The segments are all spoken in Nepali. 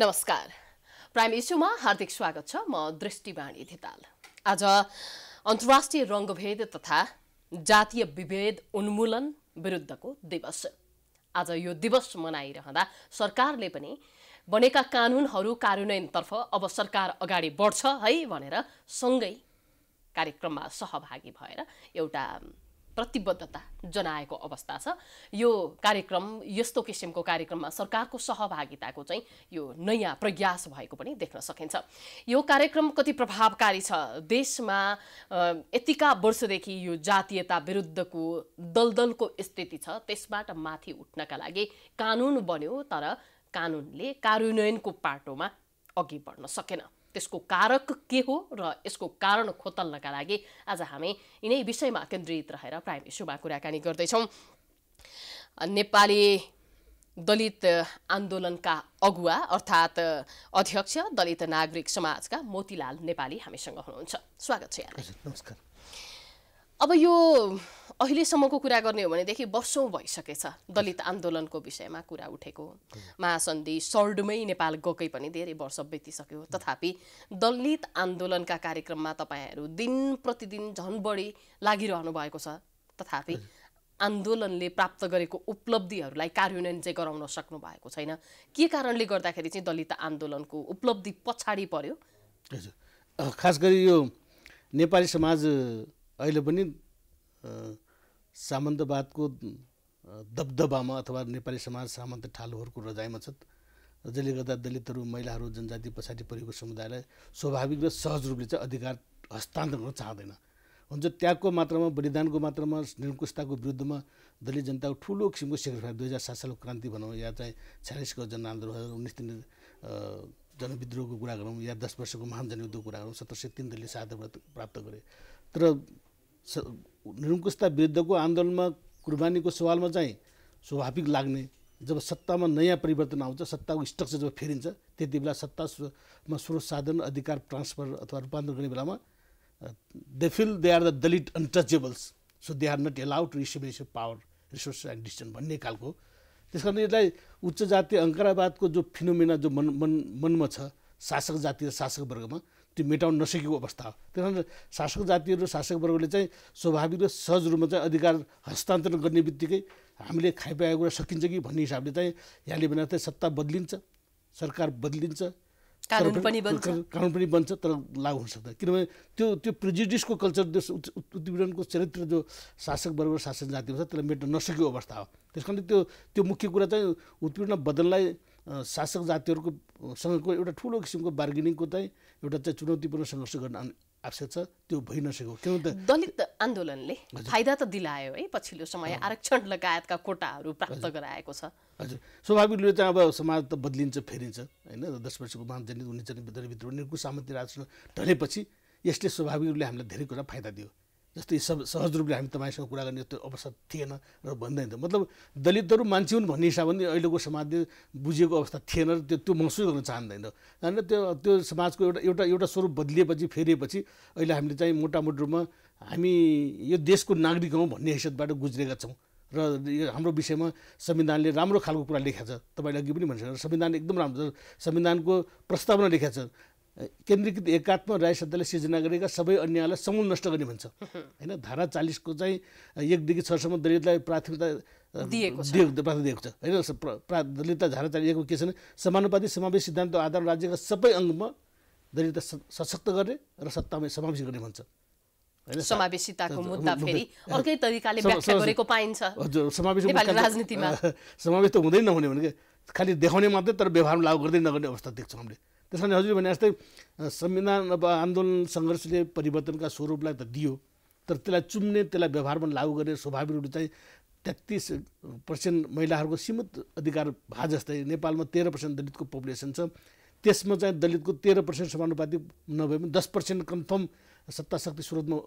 नमस्कार प्राइम इस्युमा हार्दिक स्वागत छ म दृष्टिवाणी धिताल आज अन्तर्राष्ट्रिय रङ्गभेद तथा जातीय विभेद उन्मूलन विरुद्धको दिवस आज यो दिवस मनाइरहँदा सरकारले पनि बनेका कानुनहरू कार्यान्वयनतर्फ अब सरकार अगाडि बढ्छ है भनेर सँगै कार्यक्रममा सहभागी भएर एउटा प्रतिबद्धता जनाएको अवस्था छ यो कार्यक्रम यस्तो किसिमको कार्यक्रममा सरकारको सहभागिताको चाहिँ यो नयाँ प्रयास भएको पनि देख्न सकिन्छ यो कार्यक्रम कति प्रभावकारी छ देशमा यतिका वर्षदेखि यो जातीयता विरुद्धको दलदलको स्थिति छ त्यसबाट माथि उठ्नका लागि कानुन बन्यो तर कानुनले कार्यान्वयनको पाटोमा अघि बढ्न सकेन यसको कारक के हो र यसको कारण खोतल्नका लागि आज हामी यिनै विषयमा केन्द्रित रहेर प्राइम इस्युमा कुराकानी गर्दैछौँ नेपाली दलित आन्दोलनका अगुवा अर्थात् अध्यक्ष दलित नागरिक समाजका मोतीलाल नेपाली हामीसँग हुनुहुन्छ स्वागत छ नमस्कार अब यो अहिलेसम्मको कुरा गर्ने हो भनेदेखि वर्षौँ भइसकेछ दलित आन्दोलनको विषयमा कुरा उठेको महासन्धि सर्डमै नेपाल गएकै पनि धेरै वर्ष बितिसक्यो तथापि दलित आन्दोलनका कार्यक्रममा तपाईँहरू दिन प्रतिदिन झन् बढी लागिरहनु भएको छ तथापि आन्दोलनले प्राप्त गरेको उपलब्धिहरूलाई कार्यान्वयन चाहिँ गराउन सक्नु भएको छैन के कारणले गर्दाखेरि चाहिँ दलित आन्दोलनको उपलब्धि पछाडि पर्यो खास गरी यो नेपाली समाज अहिले पनि सामन्तवादको दबदबामा अथवा नेपाली समाज सामन्त ठालुहरूको रजाइमा छन् जसले गर्दा दलितहरू महिलाहरू जनजाति पछाडि परेको समुदायलाई स्वाभाविक र सहज रूपले चाहिँ अधिकार हस्तान्तरण गर्न चाहँदैन हुन्छ त्यागको मात्रामा बलिदानको मात्रामा निरङ्कुशताको विरुद्धमा दलित जनताको ठुलो किसिमको सेक्रिफाइस दुई हजार सात सालको क्रान्ति भनौँ या चाहिँ छ्यालिसको जनआन्दोलन उन्नाइस जनविद्रोहको कुरा गरौँ या दस वर्षको महान जनयुद्धको कुरा गरौँ सत्र सय तिन दलले सहायता प्राप्त गरे तर निरङ्कुशता विरुद्धको आन्दोलनमा कुर्बानीको सवालमा चाहिँ स्वाभाविक लाग्ने जब सत्तामा नयाँ परिवर्तन आउँछ सत्ताको स्ट्रक्चर जब फेरिन्छ त्यति बेला सत्तामा स्रोत साधन अधिकार ट्रान्सफर अथवा रूपान्तरण गर्ने बेलामा they feel they are the Dalit untouchables so they are not allowed to receive power resource and decision भन्ने खालको त्यस कारण यसलाई उच्च जाति अङ्करावादको जो फिनोमिना जो मन मन मनमा छ शासक जाति र शासक वर्गमा त्यो मेटाउन नसकेको अवस्था हो त्यस कारण शासक जातिहरू शासकवर्गले चाहिँ स्वाभाविक र सहज रूपमा चाहिँ अधिकार हस्तान्तरण गर्ने बित्तिकै हामीले खाइपाएको कुरा सकिन्छ कि भन्ने हिसाबले चाहिँ यहाँले भने चाहिँ सत्ता बदलिन्छ सरकार बदलिन्छ कानुन पनि बन्छ कानुन पनि बन्छ तर लागु हुन सक्दैन किनभने त्यो त्यो प्रिजिडिसको कल्चर देश उत्पीडनको चरित्र जो शासक वर्ग शासन जातिमा छ त्यसलाई मेट्न नसकेको अवस्था हो त्यस कारणले त्यो त्यो मुख्य कुरा चाहिँ उत्पीडन बदललाई शासक जातिहरूको सँगको एउटा ठुलो किसिमको बार्गेनिङको चाहिँ एउटा चाहिँ चुनौतीपूर्ण सङ्घर्ष गर्न आवश्यक छ त्यो भइ नसकेको किन दलित आन्दोलनले फाइदा त दिलायो है पछिल्लो समय आरक्षण लगायतका कोटाहरू प्राप्त गराएको छ हजुर स्वाभाविक रूपले चाहिँ अब समाज त बदलिन्छ फेरिन्छ होइन दस वर्षको महाजनित उनी भित्र उनीहरूको सामन्ती राजनीति ढलेपछि यसले स्वाभाविक रूपले हामीलाई धेरै कुरा फाइदा दियो जस्तै सब सहज रूपले हामी तपाईँसँग कुरा गर्ने त्यो अवस्था थिएन र भन्दैन थियो मतलब दलितहरू मान्छे हुन् भन्ने हिसाबले पनि अहिलेको समाजले बुझेको अवस्था थिएन र त्यो त्यो महसुस गर्न चाहँदैन कारण त्यो त्यो समाजको एउटा एउटा एउटा स्वरूप बदलिएपछि फेरिएपछि अहिले हामीले चाहिँ मोटामोटी रूपमा हामी यो देशको नागरिक हौँ भन्ने हैसियतबाट गुज्रेका छौँ र हाम्रो विषयमा संविधानले राम्रो खालको कुरा लेखेको छ तपाईँले अघि पनि भनिसक्नु संविधान एकदम राम्रो छ संविधानको प्रस्तावना लेखेको छ केन्द्रीकृत एकात्म राय सत्ताले सिर्जना गरेका सबै अन्यायलाई समूल नष्ट गर्ने भन्छ होइन धारा चालिसको चाहिँ एकदेखि छसम्म दलितलाई प्राथमिकता दिएको दिएको छ होइन दलितता धारा चालिसको के छैन समानुपाति समावेश सिद्धान्त आधार राज्यका सबै अङ्गमा दलित सशक्त गर्ने र सत्तामा समावेश गर्ने भन्छ समावेश त हुँदै नहुने भने खालि देखाउने मात्रै तर व्यवहारमा लागू गर्दै नगर्ने अवस्था देख्छौँ हामीले त्यस कारणले हजुर भने जस्तै संविधान अब आन्दोलन सङ्घर्षले परिवर्तनका स्वरूपलाई त दियो तर त्यसलाई चुम्ने त्यसलाई व्यवहारमा लागू गर्ने स्वाभाविक रूपले चाहिँ तेत्तिस पर्सेन्ट महिलाहरूको सीमित अधिकार भए जस्तै नेपालमा तेह्र पर्सेन्ट दलितको पपुलेसन छ त्यसमा चाहिँ दलितको तेह्र पर्सेन्ट समानुपातिक नभए पनि दस पर्सेन्ट कन्फर्म सत्ता शक्ति स्रोतमा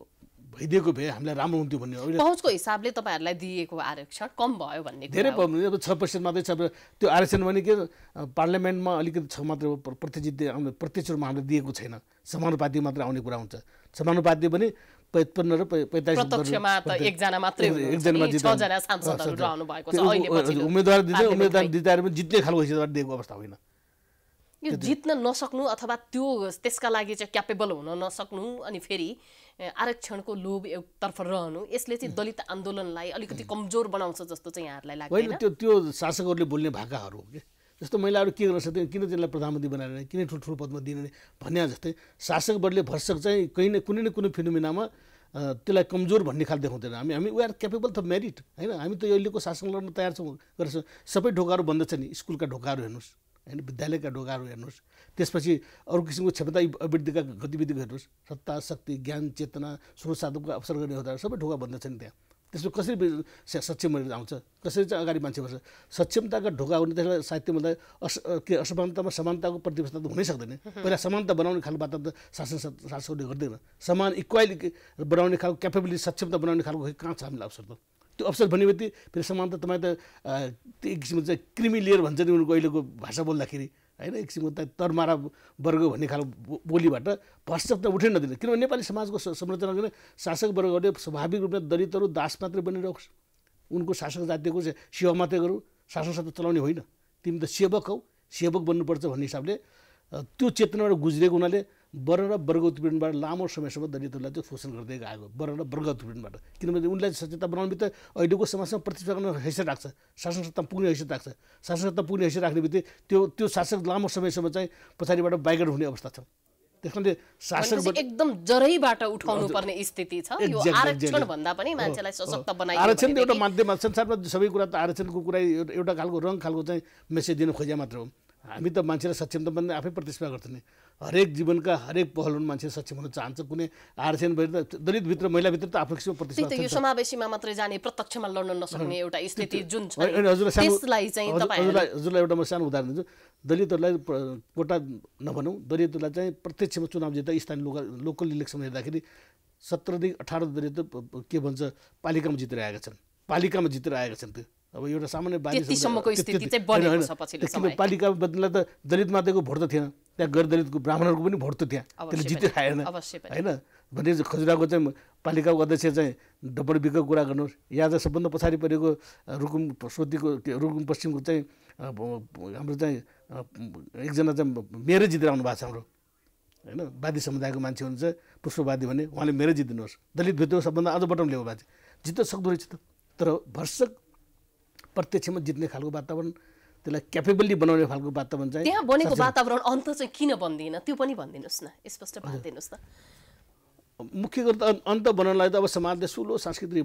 भइदिएको भए हामीलाई राम्रो हुन्थ्यो भन्ने पहुँचको हिसाबले तपाईँहरूलाई दिएको आरक्षण कम भयो भन्ने धेरै भयो अब छ पर्सेन्ट मात्रै छ त्यो आरक्षण भने के पार्लियामेन्टमा अलिकति छ मात्र प्रतिजित आउने प्रत्यक्ष रूपमा हामीले दिएको छैन समानुपाति मात्र आउने कुरा हुन्छ समानुपाति पनि पैत्पन्न र उम्मेदवार दिँदै उम्मेदवार दिँदा जित्ने खालको हिसाबले दिएको अवस्था होइन यो जित्न नसक्नु अथवा त्यो त्यसका लागि चाहिँ क्यापेबल हुन नसक्नु अनि फेरि आरक्षणको लोभ एकतर्फ रहनु यसले चाहिँ दलित आन्दोलनलाई अलिकति कमजोर बनाउँछ जस्तो चाहिँ यहाँहरूलाई लाग्छ होइन त्यो त्यो शासकहरूले बोल्ने भाकाहरू हो कि जस्तो महिलाहरू के गर्न सक्दैन किन त्यसलाई प्रधानमन्त्री बनाएर किन ठुल्ठुलो पदमा दिने भन्ने जस्तै शासक बलले भर्षक चाहिँ कहीँ न कुनै न कुनै फिनोमिनामा त्यसलाई कमजोर भन्ने खाल देखाउँदैन हामी हामी we are capable of merit होइन हामी त अहिलेको शासन लड्न तयार छौँ गरेर सबै ढोकाहरू बन्द नि स्कुलका ढोकाहरू हेर्नुहोस् होइन विद्यालयका ढोकाहरू हेर्नुहोस् त्यसपछि अरू किसिमको क्षमता अभिवृद्धिका गतिविधि हेर्नुहोस् सत्ता शक्ति ज्ञान चेतना स्रोत साधनको अवसर गर्ने हुँदा सबै ढोका बन्द छन् त्यहाँ त्यसमा कसरी सक्षम भनेर आउँछ कसरी चाहिँ अगाडि मान्छे बस्छ सक्षमताको ढोका हुने भने त्यसलाई साहित्यमा अस के असमानतामा समानताको प्रतिबद्धता त हुनै सक्दैन पहिला समानता बनाउने खालको वातावरण त शासन शासकले गर्दैन समान इक्वाली बनाउने खालको क्यापेबिलिटी सक्षमता बनाउने खालको कहाँ छ हामीलाई अवसर त त्यो अफसर भन्ने बित्तिकै फेरि समानता तपाईँ त एक किसिमको चाहिँ क्रिमी लेयर भन्छ नि उनको अहिलेको भाषा बोल्दाखेरि होइन एक किसिमको त तरमारा वर्ग भन्ने खालको बोलीबाट भ्रष्ट त उठेन नदिन किनभने नेपाली समाजको संरचना गर्ने शासक वर्गहरूले स्वाभाविक रूपमा दलितहरू दास मात्रै बनिरहोस् उनको शासक जातिको सेवा मात्रै गरौँ शासन सत्ता चलाउने होइन तिमी त सेवक हौ सेवक बन्नुपर्छ भन्ने हिसाबले त्यो चेतनाबाट गुज्रिएको हुनाले वर र वर्ग उत्पीडनबाट लामो समयसम्म दलितहरूलाई त्यो शोषण गर्दै गएको वर र वर्ग उत्पीडनबाट किनभने उनलाई सचेतता बनाउने बित्तिकै अहिलेको समाजमा प्रतिष्ठा गर्न हैसियत राख्छ शासन सत्ता पुग्ने हैसियत राख्छ शासन सत्ता पुग्ने हैसियत राख्ने बित्तिकै त्यो त्यो शासक लामो समयसम्म चाहिँ पछाडिबाट बाइगर हुने अवस्था छ त्यस कारणले शासक एकदम जरैबाट उठाउनु पर्ने स्थिति छ आरक्षण आरक्षण एउटा माध्यम संसारमा सबै कुरा त आरक्षणको कुरा एउटा खालको रङ खालको चाहिँ मेसेज दिन खोजे मात्र हो हामी त मान्छेलाई सक्षम त आफै प्रतिस्पर्धा गर्छ नि हरेक जीवनका हरेक पहलमा मान्छे सक्षम हुन चाहन्छ कुनै आरक्षण भएर दलितभित्र महिलाभित्र त आफ्नो किसिमको प्रतिस्पर्धा यो समावेशीमा मात्रै जाने प्रत्यक्षमा लड्न नसक्ने एउटा स्थिति जुन छ हजुरलाई हजुरलाई एउटा म सानो उदाहरण दिन्छु दलितहरूलाई कोटा नभनौँ दलितहरूलाई चाहिँ प्रत्यक्षमा चुनाव जित्दा स्थानीय लोकल लोकल इलेक्सन हेर्दाखेरि सत्रदेखि अठार दलित के भन्छ पालिकामा जितेर आएका छन् पालिकामा जितेर आएका छन् त्यो अब एउटा सामान्य पालिका बदला त दलित मात्रैको भोट त थिएन त्यहाँ गैर दलितको ब्राह्मणहरूको पनि भोट त थिएन त्यसले जित्यो आएन होइन भने खजुराको चाहिँ पालिकाको अध्यक्ष चाहिँ डब्बर बिको कुरा गर्नुहोस् या त सबभन्दा पछाडि परेको रुकुम सोधीको रुकुम पश्चिमको चाहिँ हाम्रो चाहिँ एकजना चाहिँ मेरै जितेर आउनु भएको छ हाम्रो होइन वादी समुदायको मान्छे हुनुहुन्छ पुष्पवादी भने उहाँले मेरै जितिदिनुहोस् दलित भित्र सबभन्दा आज बटम ल्याउनु भएको छ जित्न सक्दो रहेछ त तर भर्सक प्रत्यक्षमा जित्ने खालको वातावरण त्यसलाई क्यापेबिलिटी बनाउने खालको वातावरण चाहिँ त्यहाँ बनेको वातावरण अन्त चाहिँ किन बन्दैन त्यो पनि भनिदिनुहोस् न स्पष्ट भनिदिनुहोस् न मुख्य कुरो त अन्त बनाउनलाई त अब समाजले सुलो सांस्कृतिक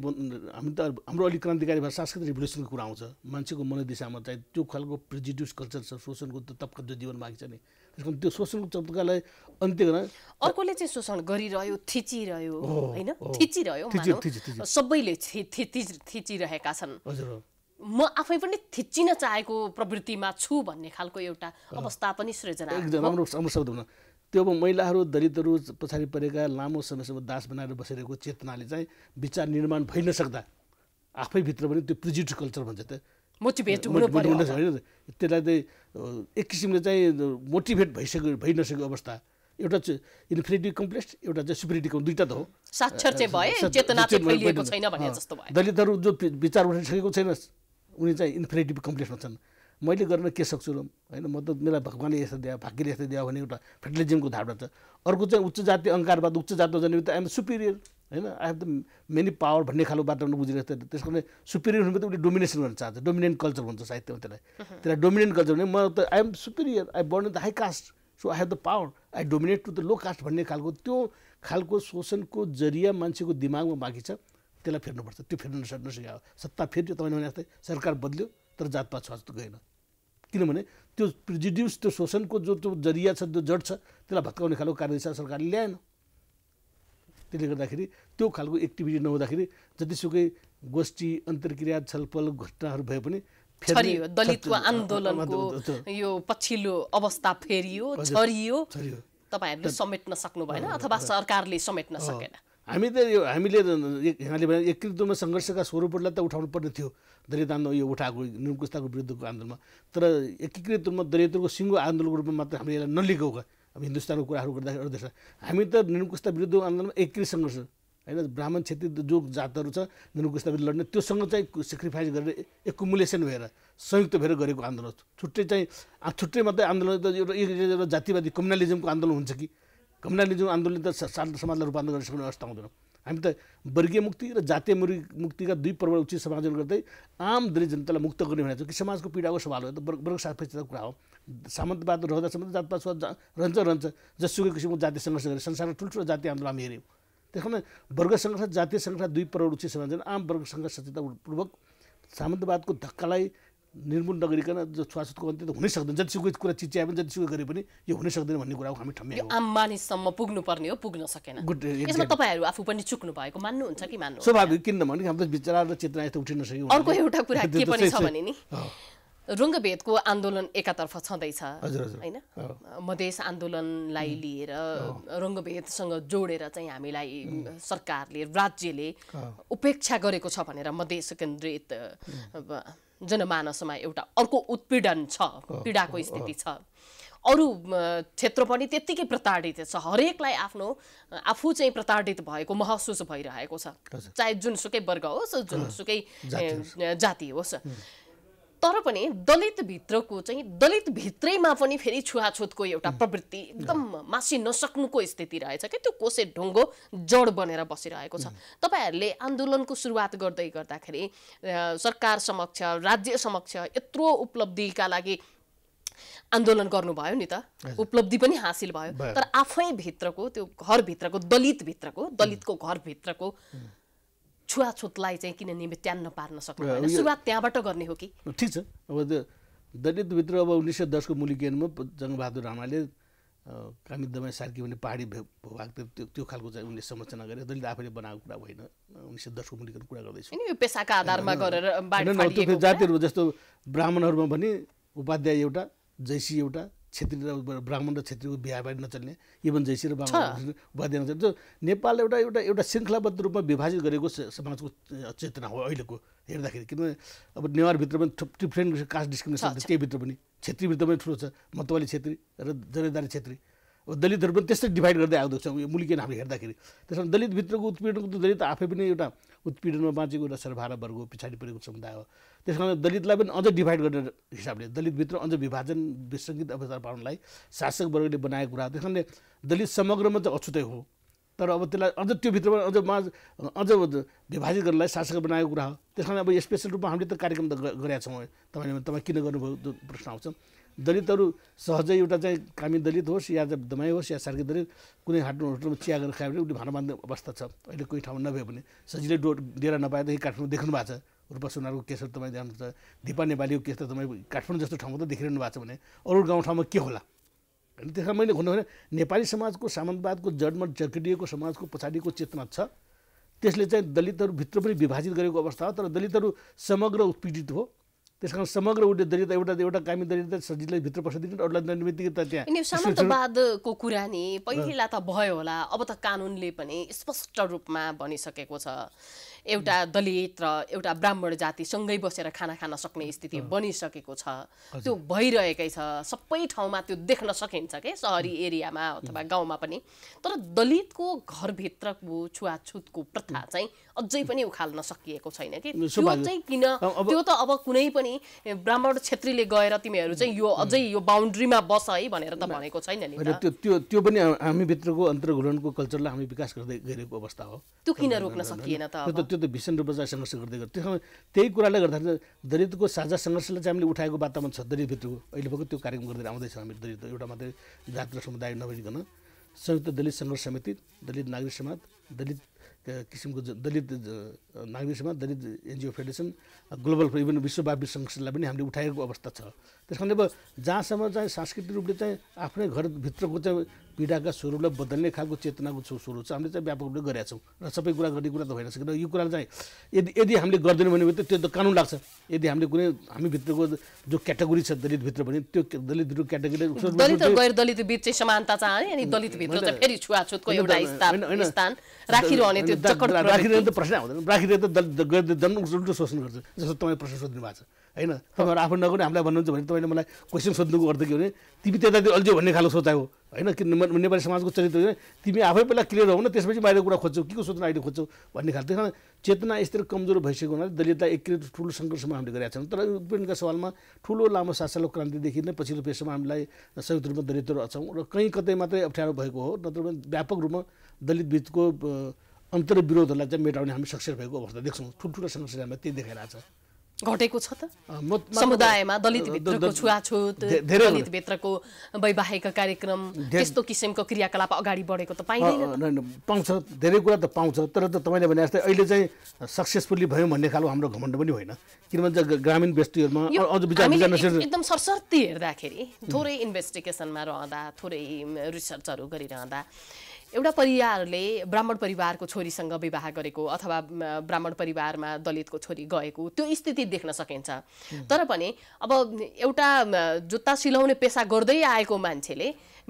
हामी त हाम्रो अलिक क्रान्तिकारी भएर सांस्कृतिक रिभोल्युसनको कुरा आउँछ मान्छेको मनोदिशामा चाहिँ त्यो खालको प्रिजिड्युस कल्चर छ शोषणको त तपका जो जीवन बाँकी छ नि त्यसको त्यो शोषणको तपकालाई अन्त्य गर्न अर्कोले चाहिँ शोषण गरिरह्यो थिचिरह्यो होइन थिचिरह्यो सबैले थिचिरहेका छन् हजुर म आफै पनि थिचिन चाहेको प्रवृत्तिमा छु भन्ने खालको एउटा अवस्था पनि सृजना त्यो अब महिलाहरू दलितहरू पछाडि परेका लामो समयसम्म दास बनाएर बसिरहेको चेतनाले चाहिँ विचार निर्माण भइ नसक्दा आफैभित्र पनि त्यो प्रिजिट कल्चर भन्छ त मोटिभेट होइन त्यसलाई चाहिँ एक किसिमले चाहिँ मोटिभेट भइसक्यो भइ नसकेको अवस्था एउटा चाहिँ इन्फिनिटी कम्प्लेक्स एउटा चाहिँ सुपरिटी कम्प्लेक्स दुइटा त हो साक्षर चाहिँ भए चेतना चाहिँ फैलिएको छैन भने जस्तो भयो दलितहरू जो विचार उठाइसकेको छैन उनी चाहिँ इन्फिनेटिभ कम्प्लेक्समा छन् मैले गर्न के सक्छु र होइन म त मेरो भगवान्ले यस्तो दियो भाग्यले यस्तो दियो भने एउटा फेडरलिजमको धारणा छ अर्को चाहिँ उच्च जाति अङ्कारवाद उच्च जातमा जाने त आइएम सुपिरियर होइन I have the many power भन्ने खालको वातावरण बुझिरहेको थियो त्यस कारणले सुपिरियर हुनु उसले डोमिनेसन गर्न चाहन्छ डोमिनेन्ट कल्चर भन्छ साहित्यमा त्यसलाई त्यसलाई डोमिनेन्ट कल्चर भने म त I am superior I born the high caste so I have the power I dominate to the low caste भन्ने खालको त्यो खालको शोषणको जरिया मान्छेको दिमागमा बाँकी छ त्यसलाई फेर्नुपर्छ त्यो फेर्न नसकेको सत्ता फेर्यो तपाईँले भने जस्तै सरकार बदल्यो तर जातपात छ गएन किनभने त्यो प्रिजिड्युस त्यो शोषणको जो त्यो जरिया छ जो जड छ त्यसलाई भत्काउने खालको कार्यदिशा सरकारले ल्याएन त्यसले गर्दाखेरि त्यो खालको एक्टिभिटी नहुँदाखेरि जतिसुकै गोष्ठी अन्तर्क्रिया छलफल घटनाहरू भए पनि दलितको आन्दोलनको यो पछिल्लो अवस्था फेरियो छरियो तपाईँहरूले समेट्न सक्नु भएन अथवा सरकारले समेट्न सकेन हामी त यो हामीले यहाँले भने एकीत्वमा सङ्घर्षका स्वरूपहरूलाई त उठाउनु पर्ने थियो दलित आन्दोलन यो उठाएको निकुस्ताको विरुद्धको आन्दोलनमा तर एकीकृत रूपमा दलितहरूको सिङ्गो आन्दोलनको रूपमा मात्र हामीले यसलाई नलिएको अब हिन्दुस्तानको कुराहरू गर्दाखेरि अरू देश हामी त निकुस्ता विरुद्धको आन्दोलनमा एकीकृत सङ्घर्ष होइन ब्राह्मण क्षेत्री जो जातहरू छ निकुस्ता विरुद्ध लड्ने त्योसँग चाहिँ सेक्रिफाइस गरेर एकुमुलेसन भएर संयुक्त भएर गरेको आन्दोलन छुट्टै चाहिँ छुट्टै मात्रै आन्दोलन त एउटा जातिवादी कम्युनलिजमको आन्दोलन हुन्छ कि कमुनाले जुन आन्दोलन त शान्त समाजलाई रूपान्तर गर्न सक्ने अवस्था हुँदैन हामी त वर्गीय मुक्ति र जातीय मुक्तिका दुई पर्व उचित समाजन गर्दै आम दलित जनतालाई मुक्त गर्ने भनेको कि समाजको पीडाको सवाल हो त वर्ग वर्ग कुरा हो सामन्तवाद रहँदासम्म जातपात रहन्छ रहन्छ जसुकै किसिमको जातीय सङ्घर्ष गरेर संसारमा ठुल्ठुलो जातीय आन्दोलन हामी हेऱ्यौँ त्यस कारण वर्ग सङ्घर्ष जातीय सङ्घर्ष दुई पर्व उचित समाजन आम वर्ग सङ्घर्ष सचेतपूर्वक सामन्तवादको धक्कालाई निर्मूल नगरिकन जो छुवाछुतको अन्त्य त हुनै सक्दैन जतिसुकै कुरा चिच्याए पनि जतिसुकै गरे पनि यो हुनै सक्दैन भन्ने कुरा हामी ठम्मे आम मानिससम्म पुग्नुपर्ने हो पुग्न सकेन यसमा तपाईँहरू आफू पनि चुक्नु भएको मान्नुहुन्छ कि मान्नु स्वाभाविक किनभने हाम्रो विचार र चेतना यस्तो उठिन सक्यो अर्को एउटा कुरा के पनि छ भने नि रङ्गभेदको आन्दोलन एकातर्फ छँदैछ होइन मधेस आन्दोलनलाई लिएर रङ्गभेदसँग जोडेर चाहिँ हामीलाई सरकारले राज्यले उपेक्षा गरेको छ भनेर मधेस केन्द्रित जनमानसमा एउटा अर्को उत्पीडन छ पीडाको स्थिति छ अरू क्षेत्र पनि त्यत्तिकै प्रताडित छ हरेकलाई आफ्नो आफू चाहिँ प्रताडित भएको महसुस भइरहेको छ चाहे जुनसुकै वर्ग होस् जुनसुकै जाति होस् तर पनि दलितभित्रको चाहिँ दलितभित्रैमा पनि फेरि छुवाछुतको एउटा प्रवृत्ति एकदम मासि नसक्नुको स्थिति रहेछ क्या त्यो कोसे ढुङ्गो जड बनेर बसिरहेको छ तपाईँहरूले आन्दोलनको सुरुवात गर्दै गर्दाखेरि सरकार समक्ष राज्य समक्ष यत्रो उपलब्धिका लागि आन्दोलन गर्नुभयो नि त उपलब्धि पनि हासिल भयो तर आफैभित्रको त्यो घरभित्रको दलितभित्रको दलितको घरभित्रको छुवाछुतलाई चाहिँ किन निमित्यान्न पार्न सक्नु सुरुवात त्यहाँबाट गर्ने हो कि ठिक छ अब त्यो दलितभित्र अब उन्नाइस सय दसको मुलिकेनमा जङ्गबहादुर राणाले कामी दमाई सार्की भने पाहाडी भूभाग त्यो त्यो खालको चाहिँ उनले संरचना गरे दलित आफैले बनाएको कुरा होइन उन्नाइस सय दसको मुलिकेन कुरा गर्दैछु पेसाका आधारमा गरेर जातिहरू जस्तो ब्राह्मणहरूमा भने उपाध्याय एउटा जैसी एउटा क्षेत्रीय र ब्राह्मण र क्षेत्रीको बिहाबारी नचल्ने इभन जैसी र ब्राह्मण उपाधि नचल्ने त्यो नेपाल एउटा एउटा एउटा श्रृङ्खलाबद्ध रूपमा विभाजित गरेको समाजको चेतना हो अहिलेको हेर्दाखेरि किनभने अब नेवारभित्र पनि डिफ्रेन्ट कास्ट डिस्क्रिमिनेसन त्यहीभित्र पनि छेत्रीभित्र पनि ठुलो छ मतवाली क्षेत्री र जरेदारी क्षेत्री दलितहरू पनि त्यस्तै डिभाइड गर्दै आउँदो छ यो मुलिकेन हामीले हेर्दाखेरि त्यस कारण दलितभित्रको उत्पीडनको त दलित आफै पनि एउटा उत्पीडनमा बाँचेको एउटा सरभारा वर्ग पछाडि परेको समुदाय हो त्यस कारण दलितलाई पनि अझ डिभाइड गर्ने हिसाबले दलितभित्र अझ विभाजन विसङ्गित अवस्था पाउनलाई शासक वर्गले बनाएको कुरा त्यस कारणले दलित समग्रमा त अछुतै हो तर अब त्यसलाई अझ त्यो भित्रमा अझ माझ अझ विभाजित गर्नलाई शासक बनाएको कुरा हो त्यस कारण अब स्पेसल रूपमा हामीले त कार्यक्रम त गरेका छौँ तपाईँले तपाईँ किन गर्नुभयो त्यो प्रश्न आउँछ दलितहरू सहजै एउटा चाहिँ कामी दलित होस् या दमाई होस् या सार्की दलित कुनै हाट होटलमा चिया गरेर खायो भने उसले भाँडा बाँध्ने अवस्था छ अहिले कोही ठाउँमा नभए पनि सजिलै डो डेरा नपाएदेखि काठमाडौँ देख्नु भएको छ रूपा सुनारको केसहरू तपाईँ जानुहुन्छ दिपा नेपालीको केस त तपाईँ काठमाडौँ जस्तो ठाउँमा त देखिरहनु भएको छ भने अरू ठाउँमा के होला होइन त्यसमा मैले भन्नु भने नेपाली समाजको सामन्तवादको जडमा जर्किटिएको समाजको पछाडिको चेतना छ त्यसले चाहिँ दलितहरूभित्र पनि विभाजित गरेको अवस्था हो तर दलितहरू समग्र उत्पीडित हो त्यस कारण समग्र उसले दरिद्रता एउटा एउटा कामी दरिद्रता सजिलै भित्र पठाइदिन्छ अरूलाई निमित्तिक त त्यहाँ सामन्तवादको कुरा नि पहिला त भयो होला अब त कानुनले पनि स्पष्ट रूपमा भनिसकेको छ एउटा दलित र एउटा ब्राह्मण जाति सँगै बसेर खाना खान सक्ने स्थिति बनिसकेको छ त्यो भइरहेकै छ सबै ठाउँमा त्यो देख्न सकिन्छ के सहरी एरियामा अथवा गाउँमा पनि तर दलितको घरभित्रको छुवाछुतको प्रथा चाहिँ अझै पनि उखाल्न सकिएको छैन कि त्यो चाहिँ किन त्यो त अब कुनै पनि ब्राह्मण क्षेत्रीले गएर तिमीहरू चाहिँ यो अझै यो बााउन्ड्रीमा बस है भनेर त भनेको छैन नि त्यो त्यो त्यो पनि हामीभित्रको अन्तर्घुलनको कल्चरलाई हामी विकास गर्दै गइरहेको अवस्था हो त्यो किन रोक्न सकिएन त त्यो त भीषण रूपमा चाहिँ सङ्घर्ष गर्दै गर्थ्यो त्यसमा त्यही कुराले गर्दाखेरि दलितको साझा सङ्घर्षलाई चाहिँ हामीले उठाएको वातावरण छ दलितभित्रको अहिले भएको त्यो कार्यक्रम गर्दै आउँदैछ हामी दलित एउटा मात्रै जात र समुदाय नभइकन संयुक्त दलित सङ्घर्ष समिति दलित नागरिक समाज दलित किसिमको दलित नागरिक समाज Dalit NGO federation global even विश्वव्यापी सङ्घर्षलाई पनि हामीले उठाएको अवस्था छ त्यस कारणले अब जहाँसम्म चाहिँ सांस्कृतिक रूपले चाहिँ आफ्नै घरभित्रको चाहिँ पीडाका स्वरूपलाई बदल्ने खालको चेतनाको स्वरूप छ हामीले चाहिँ व्यापक रूपले गरेका छौँ र सबै कुरा गर्ने कुरा त भएन किन यो कुरा चाहिँ यदि यदि हामीले गर्दैनौँ भने त्यो त कानुन लाग्छ यदि हामीले कुनै हामीभित्रको जो क्याटेगोरी छ दलितभित्र भने त्यो दलितभित्र क्याटेगोरी दलित र गैर दलित बिच चाहिँ समानता चाहने अनि दलितभित्र फेरि छुवाछुतको एउटा स्थान राखिरहने त्यो राखिरहने त प्रश्न आउँदैन राखिरहे त गैर दलित उल्टो शोषण गर्छ जस्तो तपाईँ प्रश्न सोध्नु भएको छ होइन तपाईँहरू आफ्नो नगर्ने हामीलाई भन्नुहुन्छ भने तपाईँले मलाई क्वेसन सोध्नुको अर्थ के भने तिमी त्यतातिर अल्झ्यो भन्ने खालको सोचायो होइन कि नेपाली समाजको चरित्र तिमी आफै पहिला क्लियर हौ त्यसपछि बाहिर कुरा खोज्छौ के को सोच्न अहिले खोज्छौ भन्ने खालको त्यस कारण चेतना यस्तरी कमजोर भइसकेको हुनाले दलितलाई एकीकृत ठुलो सङ्घर्षमा हामीले गरेका छौँ तर उत्पीडनका सवालमा ठुलो लामो शासक क्रान्तिदेखि नै पछिल्लो पेसमा हामीलाई संयुक्त रूपमा दलितहरू अछौँ र कहीँ कतै मात्रै अप्ठ्यारो भएको हो नत्र भने व्यापक रूपमा अन्तर अन्तर्विरोधहरूलाई चाहिँ मेटाउने हामी सक्सेस भएको अवस्था देख्छौँ ठुल्ठुलो सङ्घर्ष हामीलाई त्यही देखाइरहेको छ घटेको छ त समुदायमा दलित भित्रको छुवाछुत भित्रको वैवाहिक कार्यक्रम त्यस्तो किसिमको क्रियाकलाप अगाडि बढेको त पाइँदैन पाउँछ धेरै कुरा त पाउँछ तर त तपाईँले भने जस्तै अहिले चाहिँ सक्सेसफुल्ली भयौँ भन्ने खालको हाम्रो घमण्ड पनि होइन किनभने ग्रामीण व्यस्तीहरूमा एकदम सरसर्ती हेर्दाखेरि थोरै इन्भेस्टिगेसनमा रहँदा थोरै रिसर्चहरू गरिरहँदा एउटा परिवारले ब्राह्मण परिवारको छोरीसँग विवाह गरेको अथवा ब्राह्मण परिवारमा दलितको छोरी गएको त्यो स्थिति देख्न सकिन्छ तर पनि अब एउटा जुत्ता सिलाउने पेसा गर्दै आएको मान्छेले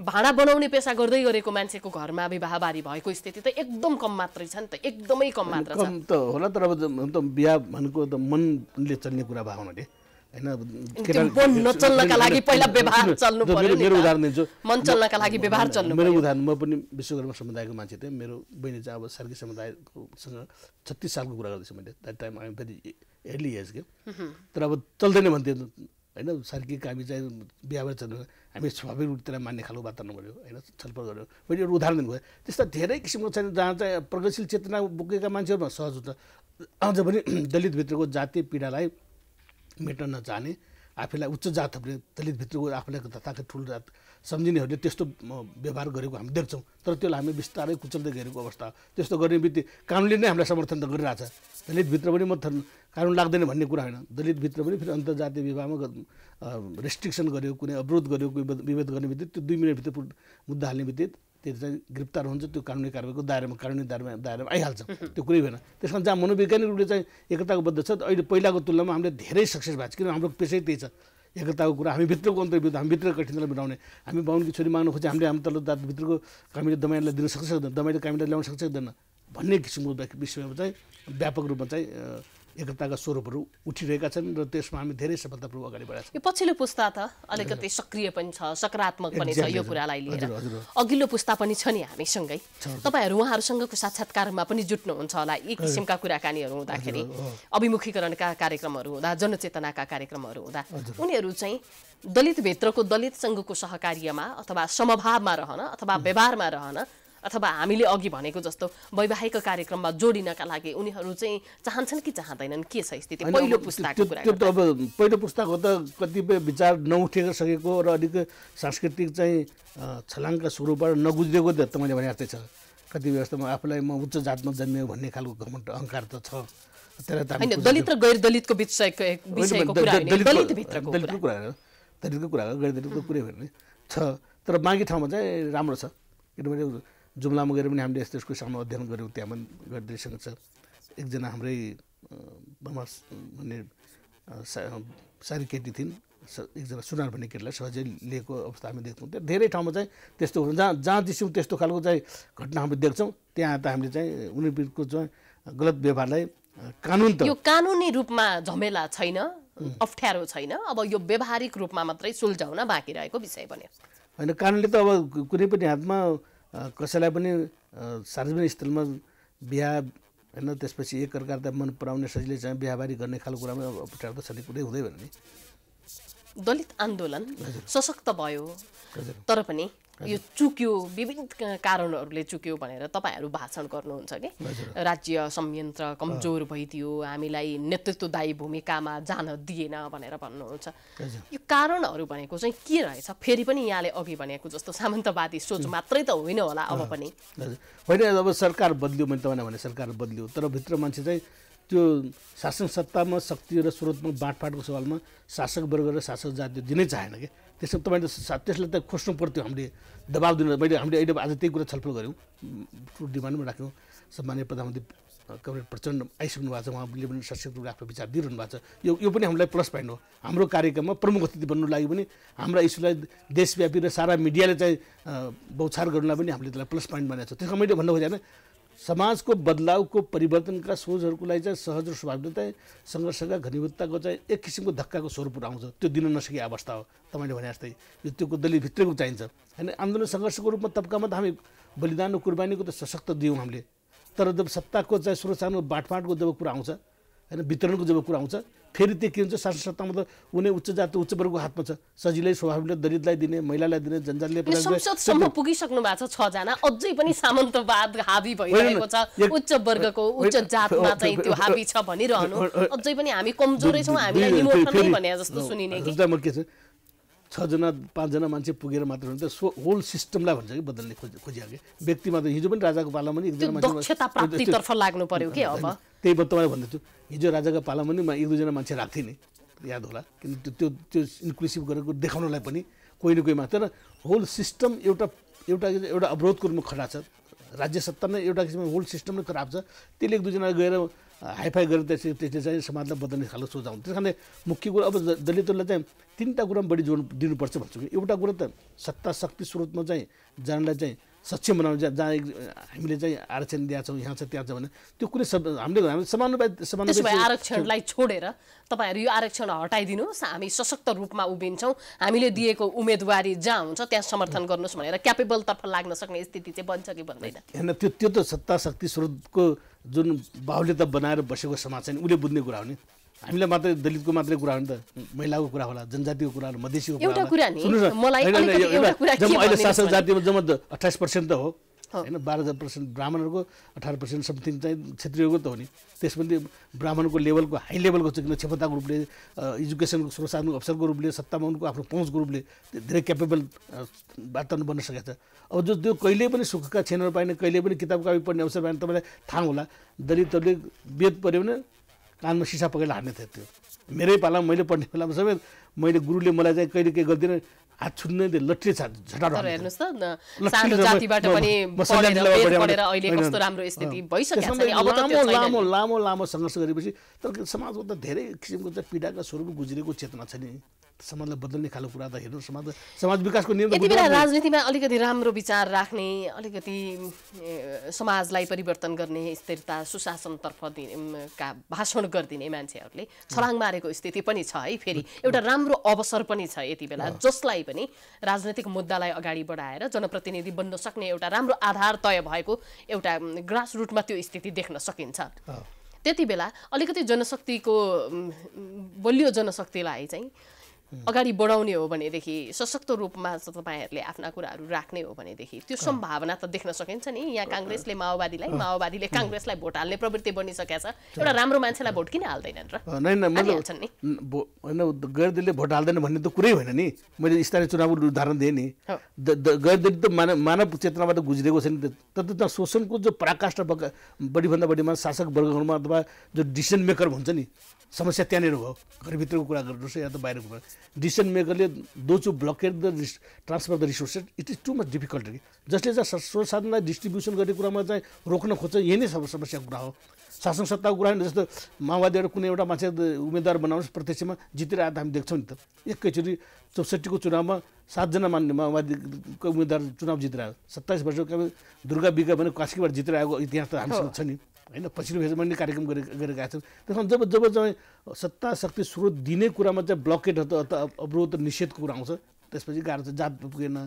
भाँडा बनाउने पेसा गर्दै गरेको मान्छेको घरमा विवाहबारी भएको स्थिति त एकदम कम मात्रै छ नि त एकदमै कम मात्र छ त होला तर अब बिहा भनेको त मनले चल्ने कुरा भावनाले मेरो मेरो म पनि विश्वकर्मा समुदायको मान्छे थिएँ मेरो बहिनी चाहिँ अब सार्की समुदायकोसँग छत्तिस सालको कुरा गर्दैछु मैले that time I'm very early age के तर अब चल्दैन भन्थ्यो होइन सार्की हामी चाहिँ बिहाबार चल्दैन हामी स्वाभाविक रूपतिर मान्ने खालको वातावरण गऱ्यो होइन छलफल गऱ्यो मैले एउटा उदाहरण दिनुभयो त्यस्ता धेरै किसिमको छन् जहाँ चाहिँ प्रगतिशील चेतना बोकेका मान्छेहरूमा सहज हुन्छ अझ पनि दलितभित्रको जातीय पीडालाई मेट्न नजाने आफैलाई उच्च जातहरूले गएर आफूलाई तथाको ठुलो जात सम्झिनेहरूले त्यस्तो व्यवहार गरेको हामी देख्छौँ तर त्यसलाई हामी बिस्तारै कुचल्दै गएको अवस्था त्यस्तो गर्ने बित्ति कानुनले नै हामीलाई समर्थन त गरिरहेछ दलितभित्र पनि म कानुन लाग्दैन भन्ने कुरा होइन दलितभित्र पनि फेरि अन्तर्जातीय विवाहमा रेस्ट्रिक्सन गरेको कुनै अवरोध गरेको विभेद गर्ने बित्तिकै त्यो दुई मिनटभित्र मुद्दा हाल्ने बित्तिकै त्यति चाहिँ गिरफ्तार हुन्छ त्यो कानुनी कारवाहीको दायरामा कानुनी दायरामा दायरामा आइहाल्छ त्यो कुरै भएन त्यस कारण जहाँ मनोवैज्ञानिक रूपले चाहिँ एकताको बद्ध छ अहिले पहिलाको तुलनामा हामीले धेरै सक्सेस भएको छ किनभने हाम्रो पेसै त्यही छ एकताको कुरा हामी भित्रको अन्तर्भित्र हामी भित्र कठिनलाई मिलाउने हामी बाहुनको छोरी माग्न खोज्छ हामीले हाम्रो तल भित्रको कामीले दमाईलाई दिन सक्छ सक्दैन दमाईले कामीलाई ल्याउन सक्छ सक्दैन भन्ने किसिमको विषयमा चाहिँ व्यापक रूपमा चाहिँ एकताका स्वरूपहरू उठिरहेका छन् र त्यसमा हामी धेरै सफलतापूर्वक अगाडि बढाएको छौँ यो पछिल्लो पुस्ता त अलिकति सक्रिय पनि छ सकारात्मक पनि छ यो कुरालाई लिएर अघिल्लो पुस्ता पनि छ नि हामीसँगै तपाईँहरू उहाँहरूसँगको साक्षात्कारमा पनि जुट्नुहुन्छ होला यी किसिमका कुराकानीहरू हुँदाखेरि अभिमुखीकरणका कार्यक्रमहरू हुँदा जनचेतनाका कार्यक्रमहरू हुँदा उनीहरू चाहिँ दलितभित्रको सङ्घको सहकार्यमा अथवा समभावमा रहन अथवा व्यवहारमा रहन अथवा हामीले अघि भनेको जस्तो वैवाहिक कार्यक्रममा जोडिनका लागि उनीहरू चाहिँ चाहन्छन् कि चाहँदैनन् के छ स्थिति पहिलो पुस्ताको त्यो त अब पहिलो पुस्ताको त कतिपय विचार नउठेर सकेको र अलिक सांस्कृतिक चाहिँ छलाङका स्वरूपबाट नबुझेको त मैले भने जस्तै छ कतिपय व्यवस्थामा आफूलाई म उच्च जातमा जन्मियो भन्ने खालको घमण्ड अहङ्कार त छ त्यसलाई दलित र गैर दलितको दलितको कुरा दलितको कुरा गैर दलितको कुरै भने छ तर बाँकी ठाउँमा चाहिँ राम्रो छ किनभने जुम्लामा गएर पनि हामीले यस्तो यसको सानो अध्ययन गऱ्यौँ त्यहाँ पनि गर्दैसँग छ एकजना हाम्रै बमास भन्ने सारी केटी थिइन् एकजना सुनार भन्ने केटीलाई सहजै लिएको अवस्था हामी देख्छौँ त्यहाँ धेरै ठाउँमा चाहिँ त्यस्तो हुन्छ जहाँ जहाँ दिस्यौँ त्यस्तो खालको चाहिँ घटना हामी देख्छौँ त्यहाँ त हामीले चाहिँ उनीहरूको चाहिँ गलत व्यवहारलाई कानुन त यो कानुनी रूपमा झमेला छैन अप्ठ्यारो छैन अब यो व्यवहारिक रूपमा मात्रै सुल्झाउन बाँकी रहेको विषय बन्यो होइन कानुनले त अब कुनै पनि हातमा कसैलाई पनि सार्वजनिक स्थलमा बिहा होइन त्यसपछि एकअर्कालाई मन पराउने सजिलै चाहिँ बिहाबारी गर्ने खालको कुरामा अप्ठ्यारो त सधैँ कुरै हुँदै नि दलित आन्दोलन सशक्त भयो तर पनि यो चुक्यो विभिन्न कारणहरूले चुक्यो भनेर तपाईँहरू भाषण गर्नुहुन्छ कि राज्य संयन्त्र कमजोर भइदियो हामीलाई नेतृत्वदायी भूमिकामा जान दिएन भनेर भन्नुहुन्छ यो कारणहरू भनेको चाहिँ के रहेछ फेरि पनि यहाँले अघि भनेको जस्तो सामन्तवादी सोच मात्रै त होइन होला अब पनि होइन अब सरकार बदल्यो मैले तपाईँलाई भने सरकार बदलियो तर भित्र मान्छे चाहिँ त्यो शासन सत्तामा शक्ति र स्रोतमा बाँडफाँडको सवालमा शासक वर्ग र शासक जाति दिनै चाहेन कि त्यसमा तपाईँले त्यसलाई त खोज्नु पर्थ्यो हामीले दबाब दिनु मैले हामीले अहिले आज त्यही कुरा छलफल गऱ्यौँ डिमान्डमा राख्यौँ सम्मान्य प्रधानमन्त्री कमरेड प्रचण्ड आइसक्नु भएको छ उहाँले पनि सशक्त आफ्नो विचार दिइरहनु भएको छ यो यो पनि हामीलाई प्लस पोइन्ट हो हाम्रो कार्यक्रममा प्रमुख अतिथि बन्नु लागि पनि हाम्रा इस्युलाई देशव्यापी र सारा मिडियाले चाहिँ बौछार गर्नुलाई पनि हामीले त्यसलाई प्लस पोइन्ट बनाएको छ त्यसमा मैले भन्नु खोजेन समाजको बदलावको परिवर्तनका सोचहरूको लागि चाहिँ सहज र स्वाभाविकता सङ्घर्षका घनीभूतताको चाहिँ एक किसिमको धक्काको स्वरूप आउँछ त्यो दिन नसके अवस्था हो तपाईँले भने जस्तै यो त्यो भित्रको चाहिन्छ होइन आन्दोलन सङ्घर्षको रूपमा तबकामा त हामी बलिदान र कुर्बानीको त सशक्त दियौँ हामीले तर जब सत्ताको चाहिँ सुरक्षाको बाटफाँटको जब कुरा आउँछ होइन वितरणको जब कुरा आउँछ फेरि त्यो के हुन्छ शासन सत्तामा त उनी उच्च जात उच्च वर्गको हातमा छ सजिलै स्वभावले दलितलाई दिने महिलालाई दिने जनजातिले संसदसम्म पुगिसक्नु भएको छ छजना अझै पनि सामन्तवाद हाबी भइरहेको छ उच्च वर्गको उच्च जातमा चाहिँ त्यो हाबी छ भनिरहनु अझै पनि हामी कमजोरै छौँ हामीलाई भने जस्तो सुनिने कि के छ छजना पाँचजना मान्छे पुगेर मात्र हुन्छ सो होल सिस्टमलाई भन्छ कि बदल्ने खोज खोजिहाल्यो व्यक्तिमा त हिजो पनि राजाको पालामा पनि एकजना लाग्नु पर्यो के अब त्यही भएर तपाईँलाई भन्दैछु हिजो राजाको पालामा पनि म एक दुईजना मान्छे राख्थेँ नि याद होला किन त्यो त्यो त्यो इन्क्लुसिभ गरेको देखाउनलाई पनि कोही न कोहीमा तर होल सिस्टम एउटा एउटा एउटा अवरोधको रूपमा खडा छ राज्य सत्ता नै एउटा किसिमको होल सिस्टम नै खराब छ त्यसले एक दुईजना गएर हाइफाई गरेर त्यसले त्यसले चाहिँ समाजलाई बदल्ने खालको सोचाउँछ त्यस कारणले मुख्य कुरा अब दलितहरूलाई चाहिँ तिनवटा कुरामा बढी जोड दिनुपर्छ भन्छु कि एउटा कुरा त सत्ता शक्ति स्रोतमा चाहिँ जानलाई चाहिँ सक्षम बनाउनु जहाँ हामीले चाहिँ आरक्षण दिएका छौँ यहाँ छ त्यहाँ छ भने त्यो कुनै हामीले हामीले समानुपात समान आरक्षणलाई छोडेर तपाईँहरू यो आरक्षण हटाइदिनुहोस् हामी सशक्त रूपमा उभिन्छौँ हामीले दिएको उम्मेदवारी जहाँ हुन्छ त्यहाँ समर्थन गर्नुहोस् भनेर क्यापेबलतर्फ लाग्न सक्ने स्थिति चाहिँ बन्छ कि भन्दैन होइन त्यो त्यो त सत्ता शक्ति स्रोतको जुन बाहुल्यता बनाएर बसेको समाज छ नि उसले बुझ्ने कुरा हो नि हामीलाई मात्रै दलितको मात्रै कुरा हो नि त महिलाको कुरा होला जनजातिको कुरा होला मधेसीको कुरा जम्मा अहिले शासक जातिमा जम्मा अठाइस पर्सेन्ट त हो होइन बाह्र हजार पर्सेन्ट ब्राह्मणहरूको अठार पर्सेन्ट समथिङ चाहिँ क्षेत्रीयको त हो नि त्यसपछि ब्राह्मणको लेभलको हाई लेभलको चाहिँ किन क्षमताको रूपले एजुकेसनको स्रोत अवसरको रूपले सत्तामा उनको आफ्नो पहुँचको रूपले धेरै क्यापेबल वातावरण बन्न सकेको छ अब जो त्यो कहिले पनि सुखका क्षणहरू पाएन कहिले पनि किताब कापी पढ्ने अवसर पाएन तपाईँलाई थाहा होला दलितहरूले वेद पऱ्यो भने कानमा सिसा पकेर हान्ने थियो त्यो मेरै पालामा मैले पढ्ने बेलामा सबै मैले गुरुले मलाई चाहिँ कहिले केही गर्दिनँ हात छुट्ने लट्ठी हेर्नुहोस् त लामो लामो लामो सङ्घर्ष गरेपछि तर समाजको त धेरै किसिमको त पीडाका स्वरूप गुज्रेको चेतना छ नि समाजलाई बदल्ने खालको कुरा त हेर्नु समाज समाज विकासको नियम राजनीतिमा अलिकति राम्रो विचार राख्ने अलिकति समाजलाई परिवर्तन गर्ने स्थिरता सुशासनतर्फ दिने का भाषण गरिदिने मान्छेहरूले छलाङ मारेको स्थिति पनि छ है फेरि एउटा राम्रो राम्रो अवसर पनि छ यति बेला जसलाई पनि राजनैतिक मुद्दालाई अगाडि बढाएर जनप्रतिनिधि बन्न सक्ने एउटा राम्रो आधार तय भएको एउटा ग्रास रुटमा त्यो स्थिति देख्न सकिन्छ त्यति बेला अलिकति जनशक्तिको बलियो जनशक्तिलाई चाहिँ अगाडि बढाउने हो भनेदेखि सशक्त रूपमा तपाईँहरूले आफ्ना कुराहरू राख्ने हो भनेदेखि त्यो सम्भावना त देख्न सकिन्छ नि यहाँ काङ्ग्रेसले माओवादीलाई माओवादीले काङ्ग्रेसलाई भोट हाल्ने प्रवृत्ति बनिसकेका छ एउटा राम्रो मान्छेलाई भोट किन हाल्दैनन् र नि होइन गैरदलीले भोट हाल्दैन भन्ने त कुरै होइन नि मैले स्थानीय चुनावको उदाहरण दिएँ नि गैरदली त मानव मानव चेतनाबाट गुज्रेको छ नि तर त शोषणको जो पराकाष्ठ बढीभन्दा बढीमा शासक वर्गहरूमा अथवा जो डिसिसन मेकर हुन्छ नि समस्या त्यहाँनिर भयो घरभित्रको कुरा गर्नुहोस् या त बाहिरको कुरा डिसिसन मेकरले दो चु ब्लकेट द रिस transfer the resources it is too much difficult कि जसले चाहिँ स्रोत डिस्ट्रिब्युसन गर्ने कुरामा चाहिँ रोक्न खोज्छ यही नै सब समस्याको कुरा हो शासन सत्ताको कुरा होइन जस्तो माओवादीहरू कुनै एउटा मान्छे उम्मेदवार बनाउनुहोस् प्रत्यक्षमा जितेर आएर हामी देख्छौँ नि त एकैचोटि चौसठीको चुनावमा सातजना मान्ने माओवादीको उम्मेदवार चुनाव जितेर आयो सत्ताइस वर्षको दुर्गा बिगा भने कास्कीबाट जितेर आएको इतिहास त हामीसँग छ नि होइन पछिल्लो फेजमा नै कार्यक्रम गरे गरेका छन् त्यसमा जब जब चाहिँ सत्ता शक्ति स्रोत दिने कुरामा चाहिँ ब्लकेट त अवरोध निषेधको कुरा आउँछ त्यसपछि गाह्रो छ जात पुगेन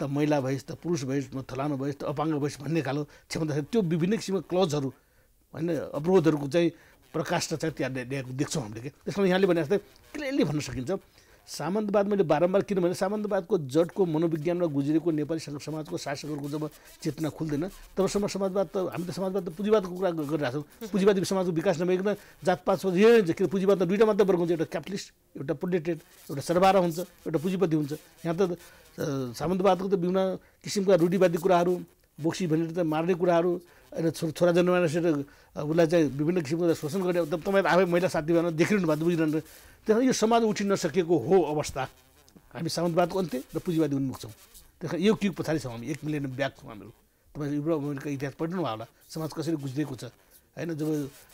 त महिला भइस् त पुरुष भइस् थलानो भइस् त अपाङ्ग भइस् भन्ने खालको क्षमता त्यो विभिन्न किसिमको क्लजहरू होइन अवरोधहरूको चाहिँ प्रकाश चाहिँ त्यहाँ देख्छौँ हामीले कि त्यसमा यहाँले भने जस्तै क्लियरली भन्न सकिन्छ सामन्तवाद मैले बारम्बार किनभने सामन्तवादको जडको मनोविज्ञानमा गुज्रेको नेपाली शासक समाजको शासकहरूको जब चेतना खुल्दैन तबसम्म समाजवाद त हामी त समाजवाद त पुँजीवादको कुरा गरिरहेको छौँ पुँजीवादी समाजको विकास नभइकन जातपात यही किन पुँजीवाद त दुईवटा मात्रै वर्ग हुन्छ एउटा क्यापिटलिस्ट एउटा पोलिटेड एउटा सरबारा हुन्छ एउटा पुँजीपति हुन्छ यहाँ त सामन्तवादको त विभिन्न किसिमका रूढिवादी कुराहरू बोक्सी भनेर त मार्ने कुराहरू होइन छोरा छोरा जन्माएर उसलाई चाहिँ विभिन्न किसिमको शोषण गर्ने तपाईँ आफै महिला साथीभाइमा देखिरहनु भएको बुझिरहनु त्यसमा यो समाज उठिन नसकेको हो अवस्था हामी सामन्तवादको अन्त्य र पुँजीवादी उन्मुख छौँ त्यस यो क्युग पछाडि छौँ हामी एक मिलियन ब्याग छौँ हामीहरू तपाईँ युरोप अमेरिका इतिहास भयो होला समाज कसरी गुज्रिएको छ होइन जब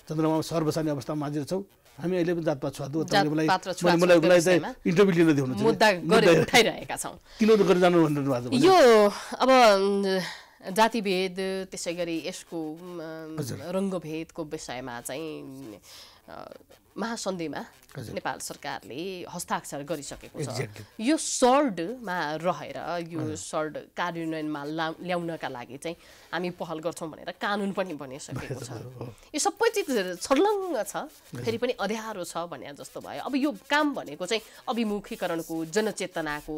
चन्द्रमा सर्वसाने अवस्थामा माझेर छौँ हामी अहिले पनि जातपात छुवा इन्टरभ्यू लिन दिउनु मुद्दा उठाइरहेका छौँ यो अब जातिभेद त्यसै गरी यसको रङ्गभेदको विषयमा चाहिँ महासन्धिमा नेपाल सरकारले हस्ताक्षर गरिसकेको छ यो सर्डमा रहेर यो सर्ड कार्यान्वयनमा ला ल्याउनका लागि चाहिँ हामी पहल गर्छौँ भनेर कानुन पनि बनिसकेको छ यो सबै चिज छर्लङ्ग छ फेरि पनि अध्ययारो छ भने जस्तो भयो अब यो काम भनेको चाहिँ अभिमुखीकरणको जनचेतनाको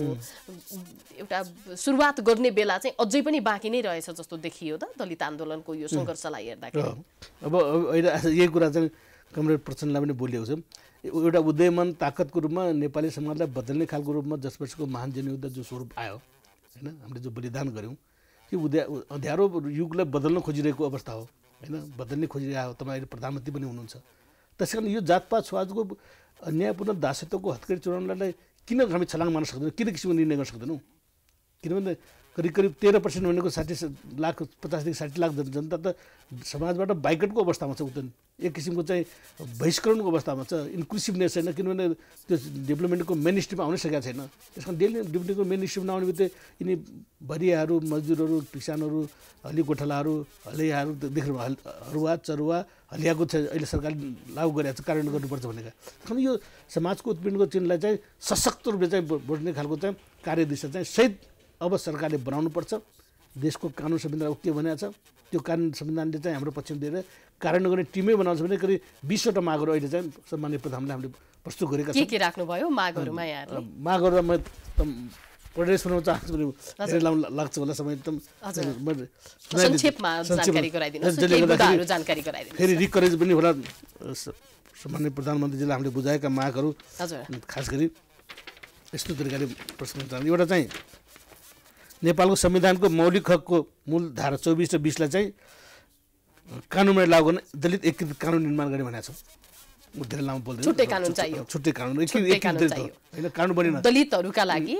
एउटा सुरुवात गर्ने बेला चाहिँ अझै पनि बाँकी नै रहेछ जस्तो देखियो त दलित आन्दोलनको यो सङ्घर्षलाई हेर्दाखेरि अब अहिले यही कुरा चाहिँ कमरेड प्रचण्डलाई पनि बोलिएको छ एउटा उदयमान ताकतको रूपमा नेपाली समाजलाई बदल्ने खालको रूपमा जसपछिको महान जनयुद्ध जो स्वरूप आयो होइन हामीले जो बलिदान गऱ्यौँ त्यो उद्या अँध्यारो युगलाई बदल्न खोजिरहेको अवस्था हो होइन बदल्ने खोजिरहेको अहिले प्रधानमन्त्री पनि हुनुहुन्छ त्यस कारण यो जातपात स्वाजको अन्यायपूर्ण दासत्वको हत्केरी चुनावलाई किन हामी छलाङ मान्न सक्दैनौँ किन किसिमको निर्णय गर्न सक्दैनौँ किनभने करिब करिब तेह्र पर्सेन्ट भनेको साठी लाख पचासदेखि साठी लाख जनता त समाजबाट बाइकटको अवस्थामा छ उता एक किसिमको चाहिँ बहिष्करणको अवस्थामा छ इन्क्लुसिभनेस छैन किनभने त्यो डेभलपमेन्टको मेन स्ट्रिममा आउनै सकेको छैन त्यस कारण डेली डेभलपमेन्टको मेन स्ट्रिम नआउने बित्तिकै यिनी भरियाहरू मजदुरहरू किसानहरू हली गोठालाहरू हलियाहरू देख्नु हरुवा चरुवा हलियाको चाहिँ अहिले सरकारले लागु गरेर कारण कार्यान्वयन गर्नुपर्छ भनेका त्यसमा यो समाजको उत्पीडनको चिन्हलाई चाहिँ सशक्त रूपले चाहिँ बढ्ने खालको चाहिँ कार्यदिशा चाहिँ सहित अब सरकारले बनाउनु पर्छ देशको कानुन संविधान उक्ति भनेको छ त्यो कानुन संविधानले चाहिँ हाम्रो पश्चिम दिएर कारण गर्ने टिमै बनाउँछ भने करिब बिसवटा मागहरू अहिले चाहिँ सम्मान्य प्रधानले हामीले प्रस्तुत गरेका छौँ के राख्नुभयो मागहरूमा मागहरूमा प्रदेश बनाउन चाहन्छु भने लाग्छ होला समय एकदम फेरि रिकरेज पनि होला सम्मान्य प्रधानमन्त्रीजीलाई हामीले बुझाएका मागहरू खास गरी यस्तो तरिकाले प्रश्न एउटा चाहिँ नेपालको संविधानको मौलिक हकको मूल धारा चौबिस र बिसलाई चाहिँ कानुनमा लागू गर्न दलित एकीकृत कानुन निर्माण गर्ने भनेको छौँ धेरै लामो बोल्दैन छुट्टै कानुन चाहियो छुट्टै कानुन होइन कानुन बनेन दलितहरूका लागि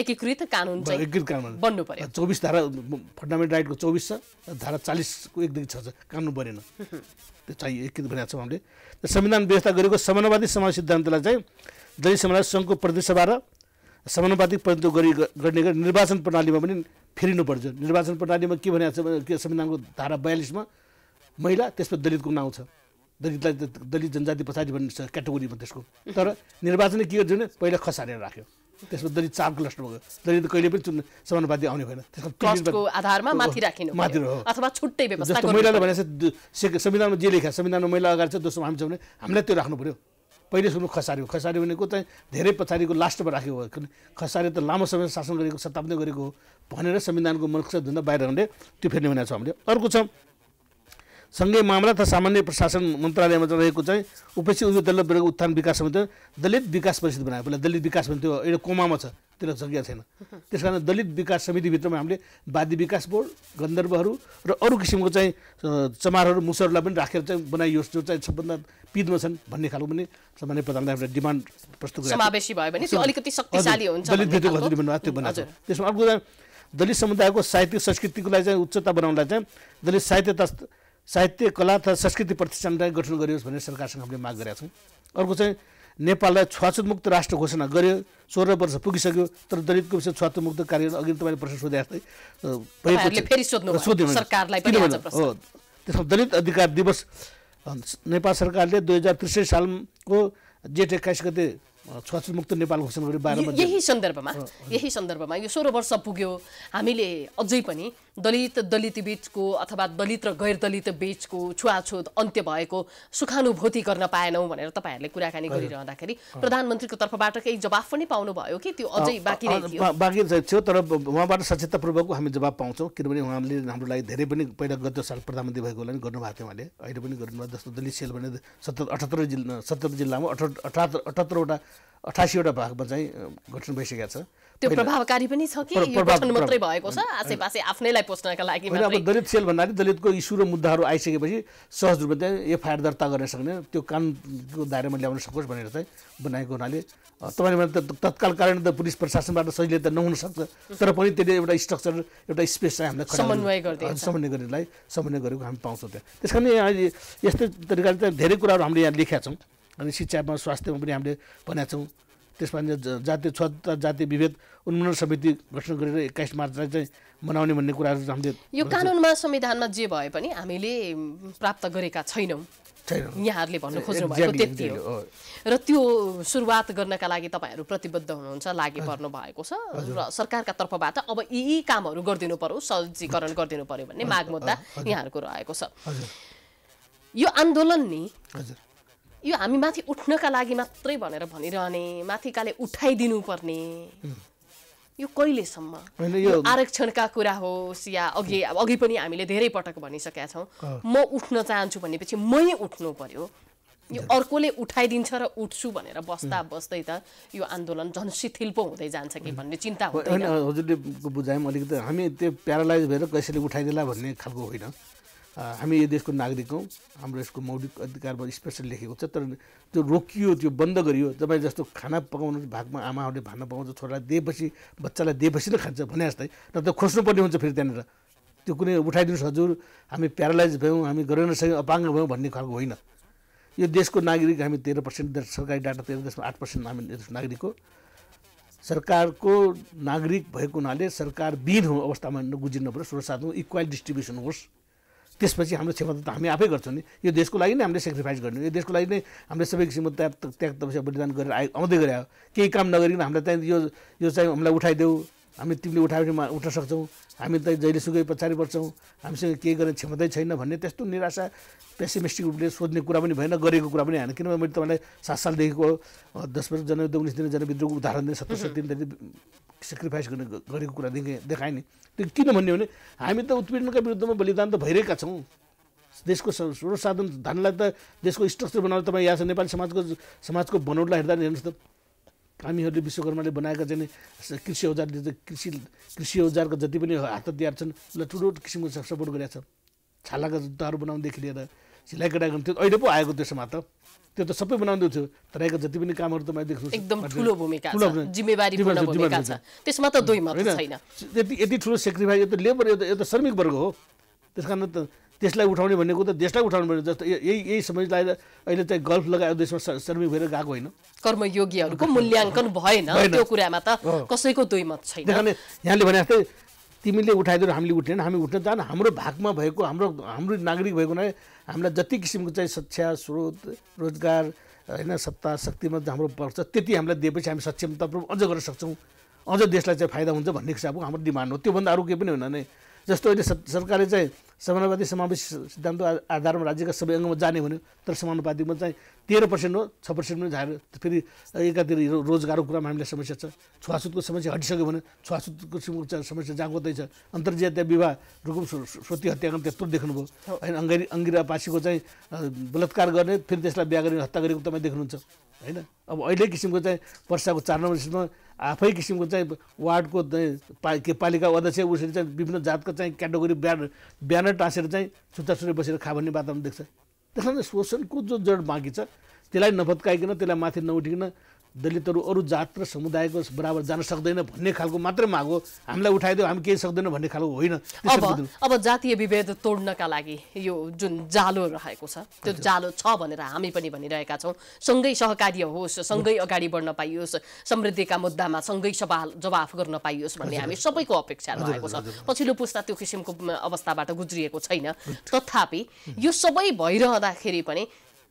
एकीकृत कानुन चाहिँ एकीकृत कानुन बन्नु पर्यो चौबिस धारा फन्डामेन्टल राइटको चौबिस छ धारा चालिसको एकदेखि छ कानुन बनेन त्यो चाहियो एकीकृत भनेको छौँ हामीले संविधान व्यवस्था गरेको समानुवादी समाज सिद्धान्तलाई चाहिँ दलित समाज सङ्घको प्रदेशसभा र समानुपातिक परिणत गरी गर्ने गरी निर्वाचन प्रणालीमा पनि फेरिनु पर्छ निर्वाचन प्रणालीमा के भनेको छ संविधानको धारा बयालिसमा महिला त्यसमा दलितको नाउँ छ दलितलाई दलित जनजाति पछाडि भन्ने क्याटेगोरीमा त्यसको तर निर्वाचनले के गर्छ भने पहिला खसारेर राख्यो त्यसमा दलित चार लस्टमा भयो दलित कहिले पनि चुन समानुपाति आउने भएन त्यसको महिलाले भने संविधानमा जे लेख्या संविधानमा महिला अगाडि छ दोस्रो हामी छ भने हामीलाई त्यो राख्नु पऱ्यो पहिले सुरु खसारी हो खसारी भनेको चाहिँ धेरै पछाडिको लास्टमा राखेको हो खसारी त लामो समय शासन गरेको शताब्दी गरेको हो भनेर संविधानको मनुष्य धुन्दा बाहिर हामीले त्यो फेर्ने भनेको छ हामीले अर्को छ सङ्घीय मामला तथा सामान्य प्रशासन मन्त्रालयमा रहेको चाहिँ उपेक्षित उद्योग दलित वर्ग उत्थान विकास समिति दलित विकास परिषद बनायो पहिला दलित विकास समिति त्यो एउटा कोमामा छ त्यसलाई जग्गा छैन त्यस कारण दलित विकास समितिभित्रमा हामीले वाद्य विकास बोर्ड गन्धर्वहरू र अरू किसिमको चाहिँ चमारहरू मुसहरूलाई पनि राखेर चाहिँ बनाइयो जो चाहिँ सबभन्दा पिदमा छन् भन्ने खालको पनि सामान्य प्रधानले एउटा डिमान्ड प्रस्तुत समावेशी भयो भने अलिकति शक्तिशाली हुन्छ दलित त्यो बनाएको त्यसमा अर्को दलित समुदायको साहित्यिक संस्कृतिको लागि चाहिँ उच्चता बनाउनलाई चाहिँ दलित साहित्य साहित्य कला तथा संस्कृति प्रतिष्ठानलाई गठन गरियोस् भनेर सरकारसँग हामीले माग गरेका छौँ अर्को चाहिँ नेपाललाई छुवाछुतमुक्त राष्ट्र घोषणा गर्यो सोह्र वर्ष पुगिसक्यो तर दलितको विषय छुवाछुतमुक्त कार्य अघि तपाईँले प्रश्न सोधे जस्तै त्यसमा दलित अधिकार दिवस नेपाल सरकारले दुई हजार त्रिसठी सालको जेठ एक्काइस गते छुवाछुतमुक्त नेपाल घोषणा गर्यो बाह्र यही सन्दर्भमा यही सन्दर्भमा यो सोह्र वर्ष पुग्यो हामीले अझै पनि दलित दलित बीचको अथवा दलित र गैर दलित बीचको छुवाछुत अन्त्य भएको सुखानुभूति गर्न पाएनौँ भनेर तपाईँहरूले कुराकानी गरिरहँदाखेरि प्रधानमन्त्रीको तर्फबाट केही जवाफ पनि पाउनुभयो कि त्यो अझै बाँकी बाँकी थियो तर उहाँबाट सचेततापूर्वक हामी जवाब पाउँछौँ किनभने उहाँले हाम्रो लागि धेरै पनि पहिला गत साल प्रधानमन्त्री भएको बेला पनि गर्नुभएको थियो उहाँले अहिले पनि गर्नुभयो जस्तो दलित सेल भने सत्तर अठहत्तर जिल्ला सत्तर जिल्लामा अठहत्तर अठहत्तरवटा अठासीवटा भागमा चाहिँ गठन भइसकेको छ त्यो प्रभावकारी पनि छ कि मात्रै भएको छ आसैपासै आफ्नैलाई पोस्नका लागि अब दलित सेल भन्नाले दलितको इस्यु र मुद्दाहरू आइसकेपछि सहज रूपमा चाहिँ एफआइआर दर्ता गर्न सक्ने त्यो कानुनको दायरामा ल्याउन सकोस् भनेर चाहिँ बनाएको हुनाले तपाईँले त तत्काल कारण त पुलिस प्रशासनबाट सजिलै त नहुन सक्छ तर पनि त्यसले एउटा स्ट्रक्चर एउटा स्पेस चाहिँ हामीलाई समन्वय समन्वय गर्नेलाई समन्वय गरेको हामी पाउँछौँ त्यहाँ त्यस कारण अहिले यस्तै तरिकाले चाहिँ धेरै कुराहरू हामीले यहाँ लेखेका छौँ अनि शिक्षामा स्वास्थ्यमा पनि हामीले भनेका छौँ त्यसमा जातीय स्वतन्त्र जातीय विभेद उन्मूलन समिति गठन गरेर एक्काइस मार्चलाई चाहिँ मनाउने भन्ने कुराहरू हामीले यो कानुनमा संविधानमा जे भए पनि हामीले प्राप्त गरेका छैनौँ यहाँहरूले भन्नु खोज्नु भएको त्यति हो र त्यो सुरुवात गर्नका लागि तपाईँहरू प्रतिबद्ध हुनुहुन्छ लागि पर्नु भएको छ र सरकारका तर्फबाट अब यी कामहरू गरिदिनु पर्यो सहजीकरण गरिदिनु पर्यो भन्ने माग मुद्दा यहाँहरूको रहेको छ यो आन्दोलन नि यो हामी माथि उठ्नका लागि मात्रै भनेर भनिरहने माथिकाले उठाइदिनुपर्ने यो कहिलेसम्म आरक्षणका कुरा होस् या अघि अघि पनि हामीले धेरै पटक भनिसकेका छौँ म उठ्न चाहन्छु भनेपछि मै उठ्नु पर्यो यो अर्कोले उठाइदिन्छ र उठ्छु भनेर बस्दा बस्दै त यो आन्दोलन शिथिल पो हुँदै जान्छ कि भन्ने चिन्ता हुँदैन हजुरले बुझायौँ अलिकति हामी त्यो प्यारालाइज भएर कसैले उठाइदिला भन्ने खालको होइन हामी यो देशको नागरिक हौँ हाम्रो यसको मौलिक अधिकारमा स्पेसल लेखेको छ तर त्यो रोकियो त्यो बन्द गरियो तपाईँ जस्तो खाना पकाउनु भागमा आमाहरूले भाँडा पकाउँछ छोरालाई दिएपछि बच्चालाई दिएपछि नै खान्छ भने जस्तै त खोज्नुपर्ने हुन्छ फेरि त्यहाँनिर त्यो कुनै उठाइदिनुहोस् हजुर हामी प्यारालाइज भयौँ हामी गरेर नसक्यौँ अपाङ्ग भयौँ भन्ने खालको होइन यो देशको नागरिक हामी तेह्र पर्सेन्ट सरकारी डाटा तेह्र आठ पर्सेन्ट हामी नागरिक हो सरकारको नागरिक भएको हुनाले सरकार हो अवस्थामा नगुजिनु पऱ्यो सुरक्षात्मक इक्वल इक्वाल डिस्ट्रिब्युसन होस् त्यसपछि हाम्रो क्षमता त हामी आफै गर्छौँ नि यो देशको लागि नै हामीले सेक्रिफाइस गर्ने यो देशको लागि नै हामीले सबै किसिमको त्याग त्याग तपस्या बलिदान गरेर आइ आउँदै गरे केही काम नगरिकन हामीलाई त्यहाँदेखि यो यो चाहिँ हामीलाई उठाइदेऊ हामी तिमीले उठायो भने उठ्न सक्छौँ हामी त जहिलेसुकै पछाडि बढ्छौँ हामीसँग केही गर्ने क्षमतै छैन भन्ने त्यस्तो निराशा पेसिमिस्टिक रूपले सोध्ने कुरा पनि भएन गरेको कुरा पनि होइन किनभने मैले तपाईँलाई सात सालदेखिको दस वर्ष जनयुद्ध उन्नाइस दिन जनविद्रोहको उदाहरण दिएँ सत्र सय दिनदेखि सेक्रिफाइस गर्ने गरेको कुरा देखेँ देखाएँ नि त्यो किन भन्यो भने हामी त उत्पीडनका विरुद्धमा बलिदान त भइरहेका छौँ देशको स्रोत साधन धनलाई त देशको स्ट्रक्चर बनाउन तपाईँ यहाँ छ नेपाली समाजको समाजको बनौटलाई हेर्दा हेर्नुहोस् त हामीहरूले विश्वकर्माले बनाएका जाने कृषि औजार कृषि कृषि औजारको जति पनि हात हतियार छन् उसलाई ठुलो किसिमको सपोर्ट गरेका छन् छालाका जुत्ताहरू बनाउनुदेखि लिएर सिलाइ कटाइ गर्नु त्यो अहिले पो आएको त्यसमा त त्यो त सबै बनाउँदै थियो यहाँको जति पनि कामहरू तपाईँ देख्नु एकदम ठुलो भूमिका छ त्यसमा त दुई मात्र छैन यति यति ठुलो सेक्रिफाइस यो त लेबर यो त यो त श्रमिक वर्ग हो त्यस कारण त त्यसलाई उठाउने भनेको त देशलाई उठाउनु पर्ने जस्तो यही यही समय लगाएर अहिले चाहिँ गल्फ लगाएर देशमा श्रमिक भएर गएको होइन कर्मयोगीहरूको मूल्याङ्कन भएन त्यो कुरामा त कसैको दुई मत छैन यहाँले भने जस्तै तिमीले उठाइदिएर हामीले उठेन हामी उठ्न चाहन हाम्रो भागमा भएको हाम्रो हाम्रो नागरिक भएको हुनाले हामीलाई जति किसिमको चाहिँ शिक्षा स्रोत रोजगार होइन सत्ता शक्तिमा हाम्रो पर्छ त्यति हामीलाई दिएपछि हामी सक्षमतापूर्वक अझ गर्न सक्छौँ अझ देशलाई चाहिँ फाइदा हुन्छ भन्ने हिसाबको हाम्रो डिमान्ड हो त्योभन्दा अरू केही पनि हुन नै जस्तो अहिले सरकारले चाहिँ समानुपातिक समावेश सिद्धान्त आधारमा राज्यका सबै अङ्गमा जाने भन्यो तर समानुपातिकमा चाहिँ तेह्र पर्सेन्ट हो छ पर्सेन्ट पनि झाएर फेरि एकातिर रोजगारको कुरामा हामीलाई समस्या छ छुवाछुतको समस्या हटिसक्यो भने छुवाछुतको समस्या जहाँ छ अन्तर्जातीय विवाह रुकुम स्वती हत्याकाण्ड त्यत्रो देख्नुभयो होइन अङ्गेरी अङ्गिरापासीको चाहिँ बलात्कार गर्ने फेरि त्यसलाई बिहा गरेर हत्या गरेको तपाईँ देख्नुहुन्छ होइन अब अहिले किसिमको चाहिँ वर्षाको चार नम्बर सिटमा आफै किसिमको चाहिँ वार्डको के पालिका अध्यक्ष उसरी चाहिँ विभिन्न जातको चाहिँ क्याटेगोरी ब्यानर ब्यानर टाँसेर चाहिँ छुट्टा बसेर खा भन्ने वातावरण देख्छ त्यसमा कारण शोषणको जो जड बाँकी छ त्यसलाई नफत्काइकन त्यसलाई माथि नउठिकन दलितहरू अरू जात र समुदायको बराबर जान सक्दैन भन्ने खालको मात्र माग हो हामीलाई उठाइदियो हामी केही सक्दैन भन्ने खालको होइन अब अब जातीय विभेद तोड्नका लागि यो जुन जालो रहेको छ त्यो जालो छ भनेर हामी पनि भनिरहेका छौँ सँगै सहकार्य होस् सँगै अगाडि बढ्न पाइयोस् समृद्धिका मुद्दामा सँगै सवाल जवाफ गर्न पाइयोस् भन्ने हामी सबैको अपेक्षा रहेको छ पछिल्लो पुस्ता त्यो किसिमको अवस्थाबाट गुज्रिएको छैन तथापि यो सबै भइरहँदाखेरि पनि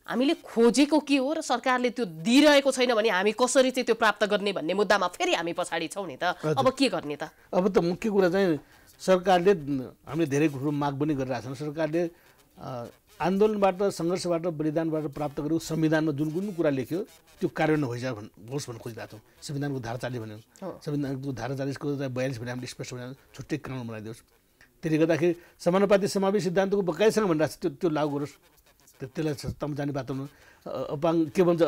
हामीले खोजेको के हो र सरकारले त्यो दिइरहेको छैन भने हामी कसरी चाहिँ त्यो प्राप्त गर्ने भन्ने मुद्दामा फेरि हामी पछाडि छौँ नि त अब के गर्ने त अब त मुख्य कुरा चाहिँ सरकारले हामीले धेरै कुरो माग पनि गरिरहेको छौँ सरकारले आन्दोलनबाट सङ्घर्षबाट बलिदानबाट प्राप्त गरेको संविधानमा जुन कुन कुरा लेख्यो त्यो कार्यान्वयन भइस होस् भन्नु खोजिरहेको छौँ संविधानको धारा चालिस भन्यो संविधानको धारा चालिसको बयालिस भने हामीले स्पष्ट भने छुट्टै कानुन बनाइदियोस् त्यसले गर्दाखेरि समानुपाती समावेश सिद्धान्तको बकाइसँग भनिरहेको छ त्यो त्यो लागु गरोस् त्यसलाई सत्तामा जाने वातावरण अपाङ के भन्छ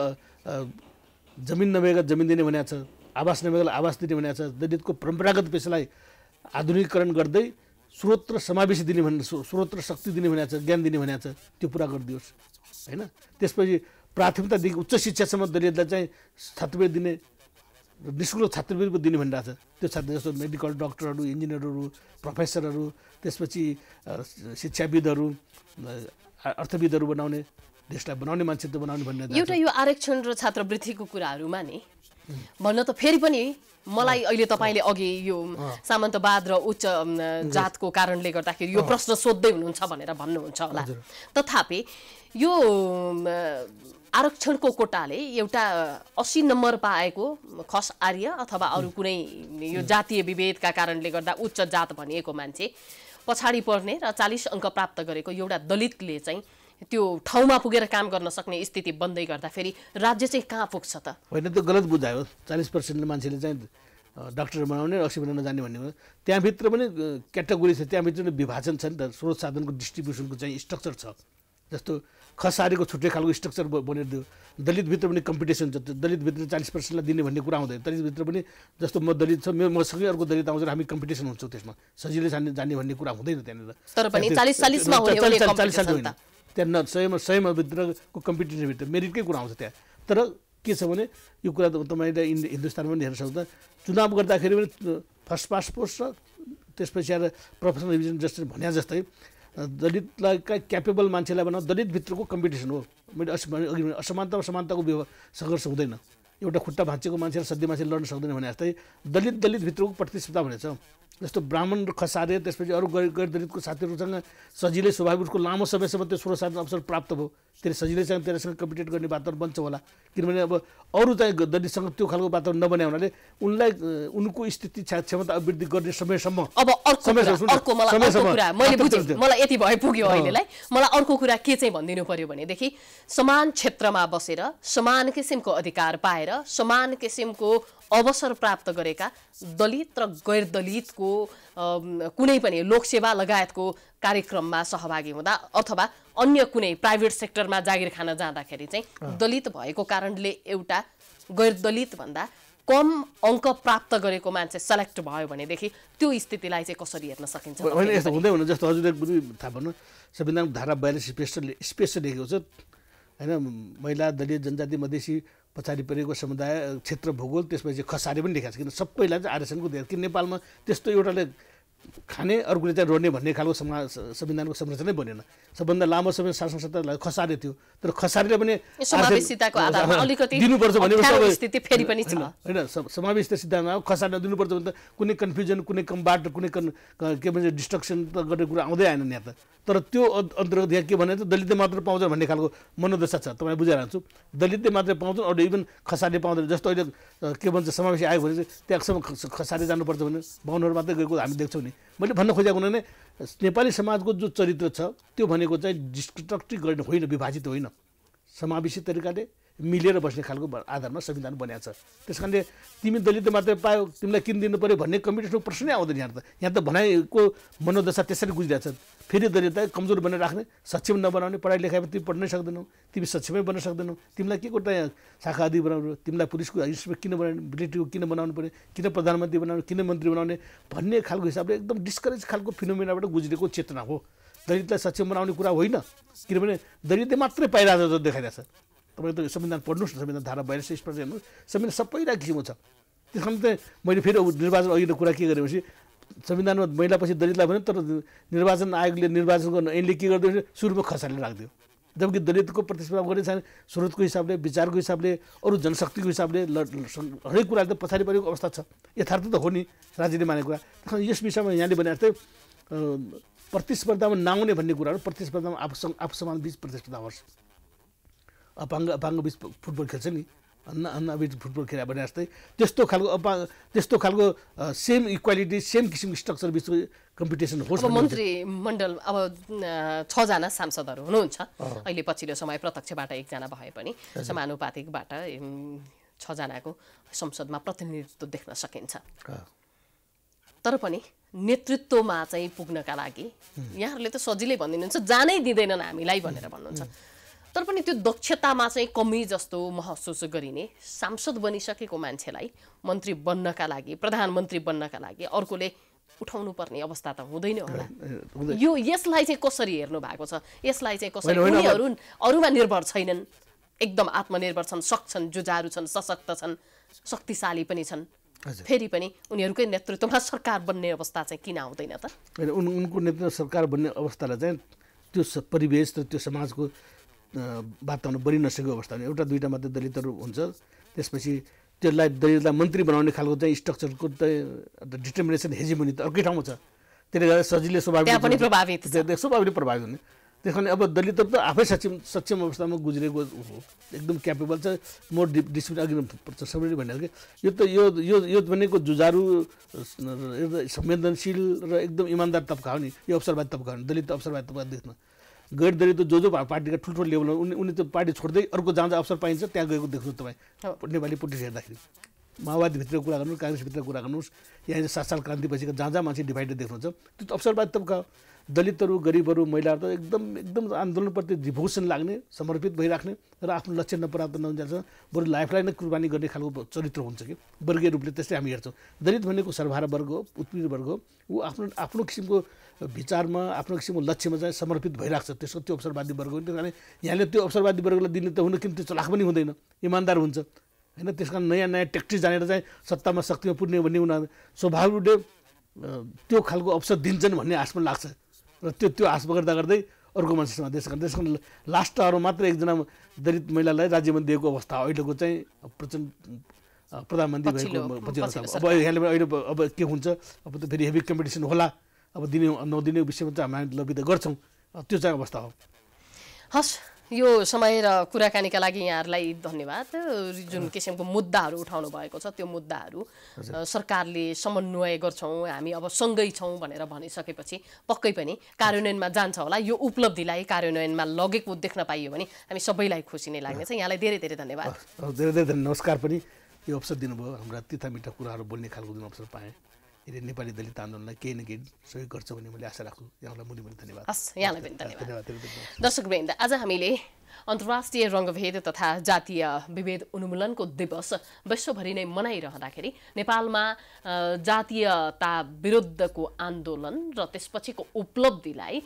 जमिन नभएका जमिन दिने भनेको छ आवास नभएकालाई आवास दिने भनेको छ दलितको परम्परागत पेसालाई आधुनिकीकरण गर्दै स्रोत र समावेशी दिने भने स्रोत र शक्ति दिने भनेको छ ज्ञान दिने भनेको छ त्यो पुरा गरिदियोस् होइन त्यसपछि प्राथमिकतादेखि उच्च शिक्षासम्म दलितलाई चाहिँ छात्रवृत्ति दिने निशुल्क छात्रवृत्ति दिने भनिरहेको छ त्यो छात्र जस्तो मेडिकल डक्टरहरू इन्जिनियरहरू प्रोफेसरहरू त्यसपछि शिक्षाविदहरू अर्थविदहरू बनाउने देशलाई बनाउने मान्छे त बनाउने भन्ने एउटा यो आरक्षण र छात्रवृत्तिको कुराहरूमा नि भन्न त फेरि पनि मलाई अहिले तपाईँले अघि यो सामन्तवाद र उच्च जातको कारणले गर्दाखेरि यो प्रश्न सोध्दै हुनुहुन्छ भनेर भन्नुहुन्छ होला तथापि यो आरक्षणको कोटाले एउटा असी नम्बर पाएको खस आर्य अथवा अरू कुनै यो जातीय विभेदका कारणले गर्दा उच्च जात भनिएको मान्छे पछाडि पर्ने र चालिस अङ्क प्राप्त गरेको एउटा दलितले चाहिँ त्यो ठाउँमा पुगेर काम गर्न सक्ने स्थिति बन्दै गर्दा फेरि राज्य चाहिँ कहाँ पुग्छ त होइन त्यो गलत बुझायो चालिस पर्सेन्ट मान्छेले चाहिँ डाक्टर बनाउने र अक्सी बनाउन जाने भन्ने हो त्यहाँभित्र पनि क्याटेगोरी छ त्यहाँभित्र पनि विभाजन छ नि त स्रोत साधनको डिस्ट्रिब्युसनको चाहिँ स्ट्रक्चर छ जस्तो खसारेको छुट्टै खालको स्ट्रक्चर बनिदियो दलितभित्र पनि कम्पिटिसन छ दलितभित्र चालिस पर्सेन्टलाई दिने भन्ने कुरा आउँदैन दलितभित्र पनि जस्तो म दलित छ मेरो मसँगै अर्को दलित आउँछ हामी कम्पिटिसन हुन्छौँ त्यसमा सजिलै जाने जाने भन्ने कुरा हुँदैन त्यहाँनिर चालिस साल होइन त्यहाँ न सयमा सयमा भित्रको कम्पिटिसनभित्र मेरिटकै कुरा आउँछ त्यहाँ तर के छ भने यो कुरा तपाईँले हिन्दुस्तानमा पनि हेर्न सक्छ चुनाव गर्दाखेरि पनि फर्स्ट पास पोस्ट र त्यसपछि आएर प्रोफेसनल रिभिजन जस्तै भने जस्तै दलितलाई क्यापेबल मान्छेलाई भनौँ दलितभित्रको कम्पिटिसन हो मैले अघि असमानता समानताको व्यवहार सङ्घर्ष हुँदैन एउटा खुट्टा भाँचेको मान्छेलाई सधैँ मान्छे लड्न सक्दैन भने जस्तै दलित दलितभित्रको प्रतिस्पर्धा भनेछ जस्तो ब्राह्मण र खसारे त्यसपछि अरू गैर दलितको साथीहरूसँग सजिलै स्वाभाविक उसको लामो समयसम्म त्यो सोह्र साधन अवसर प्राप्त भयो त्यसले सजिलैसँग त्यससँग कम्पिटेट गर्ने वातावरण बन्छ होला किनभने अब अरू चाहिँ दलितसँग त्यो खालको वातावरण नबने हुनाले उनलाई उनको स्थिति क्षमता अभिवृद्धि गर्ने समयसम्म अब अर्को मलाई यति भए पुग्यो अहिलेलाई मलाई अर्को कुरा के चाहिँ भनिदिनु पर्यो भनेदेखि समान क्षेत्रमा बसेर समान किसिमको अधिकार पाएर समान किसिमको अवसर प्राप्त गरेका दलित र गैर दलितको कुनै पनि लोकसेवा लगायतको कार्यक्रममा सहभागी हुँदा अथवा अन्य कुनै प्राइभेट सेक्टरमा जागिर खान जाँदाखेरि चाहिँ दलित भएको कारणले एउटा गैर दलित भन्दा कम अङ्क प्राप्त गरेको मान्छे सेलेक्ट भयो भनेदेखि त्यो स्थितिलाई चाहिँ कसरी हेर्न सकिन्छ होइन यस्तो हुँदै हुन जस्तो हजुरले थाहा भन्नु संविधान धारा बयालिस स्पेसल स्पेसल लेखेको छ होइन महिला दलित जनजाति मधेसी पछाडि परेको समुदाय क्षेत्र भूगोल त्यसपछि खसारी पनि लेखाएको छ किन सबैलाई चाहिँ आरएसएनको कि नेपालमा त्यस्तो एउटाले खाने अर्कोले चाहिँ रोड्ने भन्ने खालको संविधानको संरचना बनेन सबभन्दा लामो समय शासन सत्तालाई खसारे थियो तर खसारीले पनि दिनुपर्छ भने होइन समावेशिता सिद्धान्तमा खसारेर दिनुपर्छ भने त कुनै कन्फ्युजन कुनै कम्बाट कुनै कन् के भन्छ डिस्ट्रक्सन त गर्ने कुरा आउँदै आएन यहाँ त तर त्यो अन्तर्गत यहाँ के भने त दलितले मात्र पाउँछ भन्ने खालको मनोदशा छ तपाईँलाई बुझाइरहन्छु दलितले मात्रै पाउँछन् अरू इभन खसारले पाउँदैन जस्तो अहिले के भन्छ समावेशी आयो भने त्यहाँसम्म खसारे जानुपर्छ भने बाहुनहरू मात्रै गएको हामी देख्छौँ नि मैले भन्न खोजेको हुनाले नेपाली समाजको जो चरित्र छ त्यो भनेको चाहिँ डिस्ट्रक्टिभ गर्ने होइन विभाजित होइन समावेशी तरिकाले मिलेर बस्ने खालको आधारमा संविधान बनाएको छ त्यस कारणले तिमी दलित मात्रै पायो तिमीलाई किन दिनु पऱ्यो भन्ने कम्युनिस्टको प्रश्नै आउँदैन यहाँ त यहाँ त भनाइको मनोदशा त्यसरी गुजिरहेको छ फेरि दलितलाई कमजोर बनाएर राख्ने सक्षम नबनाउने पढाइ लेखाइमा तिमी पढ्नै सक्दैनौ तिमी सक्षमै बन्न सक्दैनौ तिमीलाई के को यहाँ शाखा आदि बनाउनु तिमीलाई पुलिसको इन्स्पेक्टर किन बनाउने मिलिट्रीको किन बनाउनु पऱ्यो किन प्रधानमन्त्री बनाउने किन मन्त्री बनाउने भन्ने खालको हिसाबले एकदम डिस्करेज खालको फिनोमिनाबाट गुज्रेको चेतना हो दलितलाई सक्षम बनाउने कुरा होइन किनभने दलितले मात्रै पाइरहेको छ जस्तो देखाइरहेछ तपाईँको संविधान पढ्नुहोस् न संविधान धारा बयालिस स्पष्ट हेर्नुहोस् संविधान सबैलाई किसिमको छ त्यस कारण चाहिँ मैले फेरि निर्वाचन अघिल्लो कुरा के गरेपछि संविधानमा महिला पछि दलितलाई भने तर निर्वाचन आयोगले निर्वाचन गर्नु ऐनले के गरिदियो भने सुरुमा खसालेर राखिदियो जबकि दलितको प्रतिस्पर्धा गर्ने छैन स्रोतको हिसाबले विचारको हिसाबले अरू जनशक्तिको हिसाबले हरेक कुराले त पछाडि परेको अवस्था छ यथार्थ त हो नि राज्यले मानेको कुरा यस विषयमा यहाँले भने जस्तै प्रतिस्पर्धामा नआउने भन्ने कुराहरू प्रतिस्पर्धामा आफू आफू समान बिच प्रतिस्पर्धा होस् अपाङ्ग अपाङ्ग बिच फुटबल खेल्छ नि अन्न अन्ना फुटबल खेल्यो भने जस्तै त्यस्तो खालको अपाङ्ग त्यस्तो खालको सेम इक्वालिटी सेम किसिमको स्ट्रक्चर बिच कम्पिटिसन होस् मन्त्री मण्डल अब छजना सांसदहरू हुनुहुन्छ अहिले पछिल्लो समय प्रत्यक्षबाट एकजना भए पनि समानुपातिकबाट छजनाको संसदमा प्रतिनिधित्व देख्न सकिन्छ तर पनि नेतृत्वमा चाहिँ पुग्नका लागि यहाँहरूले त सजिलै भनिदिनुहुन्छ जानै दिँदैनन् हामीलाई भनेर भन्नुहुन्छ तर पनि त्यो दक्षतामा चाहिँ कमी जस्तो महसुस गरिने सांसद बनिसकेको मान्छेलाई मन्त्री बन्नका लागि प्रधानमन्त्री बन्नका लागि अर्कोले उठाउनु पर्ने अवस्था त हुँदैन होला यो यसलाई चाहिँ कसरी हेर्नु भएको छ यसलाई चाहिँ कसरी उनीहरू अरूमा निर्भर छैनन् एकदम आत्मनिर्भर छन् सक्छन् जुजारू छन् सशक्त छन् शक्तिशाली पनि छन् फेरि पनि उनीहरूकै नेतृत्वमा सरकार बन्ने अवस्था चाहिँ किन आउँदैन त होइन उनको नेतृत्व सरकार बन्ने अवस्थालाई चाहिँ त्यो परिवेश र त्यो समाजको वातावरण बनि नसकेको अवस्थामा एउटा दुईवटा मात्रै दलितहरू हुन्छ त्यसपछि त्यसलाई दलितलाई मन्त्री बनाउने खालको चाहिँ स्ट्रक्चरको चाहिँ डिटर्मिनेसन हेजिमनी त अर्कै ठाउँमा छ त्यसले गर्दा सजिलै स्वाभाविक प्रभावित स्वाभाविक प्रभावित हुने त्यस कारण अब दलितहरू त आफै सक्षम सक्षम अवस्थामा गुज्रेको हो एकदम क्यापेबल छ म डि डिसिप्लिन अघि पर्छ सबैले भनेर कि यो त यो यो भनेको जुझारु संवेदनशील र एकदम इमान्दार तब्का हो नि यो अवसरवादी तब्का हो नि दलित अवसरवादी तब्का देशमा गैर दलित जो जो पार्टीका ठुल्ठुलो लेभलमा उनी उनी त्यो पार्टी छोड्दै अर्को जहाँ जहाँ अवसर पाइन्छ त्यहाँ गएको देख्नुहोस् तपाईँ नेपाली पोलिटिक्स हेर्दाखेरि माओवादीभित्र कुरा गर्नुहोस् काङ्ग्रेसभित्र कुरा गर्नुहोस् यहाँ सात साल क्रान्तिपछिको जहाँ जहाँ मान्छे डिभाइडेड देख्नुहुन्छ त्यो अवसरवाद तपाईँको दलितहरू गरिबहरू महिलाहरू त एकदम एकदम आन्दोलनप्रति डिभोसन लाग्ने समर्पित भइराख्ने र आफ्नो लक्ष्य नप्राप्त नहुन्छ बरु लाइफलाई नै कुर्बानी गर्ने खालको चरित्र हुन्छ कि वर्गीय रूपले त्यस्तै हामी हेर्छौँ दलित भनेको सर्वहारा वर्ग हो उत्पीड वर्ग हो ऊ आफ्नो आफ्नो किसिमको विचारमा आफ्नो किसिमको लक्ष्यमा चाहिँ समर्पित भइरहेको छ त्यसको त्यो अवसरवादी वर्ग त्यस कारण यहाँले त्यो अवसरवादी वर्गलाई दिने त हुन किन त्यो चलाख पनि हुँदैन इमान्दार हुन्छ होइन त्यस कारण नयाँ नयाँ ट्याक्टिस जानेर चाहिँ सत्तामा शक्तिमा पुग्ने भन्ने उनीहरू स्वाभाविक रूपले त्यो खालको अवसर दिन्छन् भन्ने आश पनि लाग्छ र त्यो त्यो आश गर्दा गर्दै अर्को मान्छेसँग त्यस कारण त्यस कारण लास्ट टावरमा मात्र एकजना दलित महिलालाई राज्यमा दिएको अवस्था अहिलेको चाहिँ प्रचण्ड प्रधानमन्त्री भएको अब यहाँले अहिले अब के हुन्छ अब त फेरि हेभी कम्पिटिसन होला अब दिने नदिने विषयमा चाहिँ हामी लबित गर्छौँ त्यो चाहिँ अवस्था हो हस् यो समय र कुराकानीका लागि यहाँहरूलाई धन्यवाद जुन किसिमको मुद्दाहरू उठाउनु भएको छ त्यो मुद्दाहरू सरकारले समन्वय गर्छौँ हामी अब सँगै छौँ भनेर भनिसकेपछि पक्कै पनि कार्यान्वयनमा जान्छ होला यो उपलब्धिलाई कार्यान्वयनमा लगेको देख्न पाइयो भने हामी सबैलाई खुसी नै लाग्नेछ यहाँलाई धेरै धेरै धन्यवाद धेरै धेरै नमस्कार पनि यो अवसर दिनुभयो हाम्रा तिथा मिठा कुराहरू बोल्ने खालको जुन अवसर पाएँ यदि नेपाली दलित आन्दोलनलाई केही न केही सहयोग गर्छ भन्ने मैले आशा राख्छु यहाँलाई मुनि पनि धन्यवाद हस् यहाँलाई पनि धन्यवाद दर्शक वृन्द आज हामीले अन्तर्राष्ट्रिय रङ्गभेद तथा जातीय विभेद उन्मूलनको दिवस विश्वभरि नै मनाइरहँदाखेरि नेपालमा जातीयता विरुद्धको आन्दोलन र त्यसपछिको उपलब्धिलाई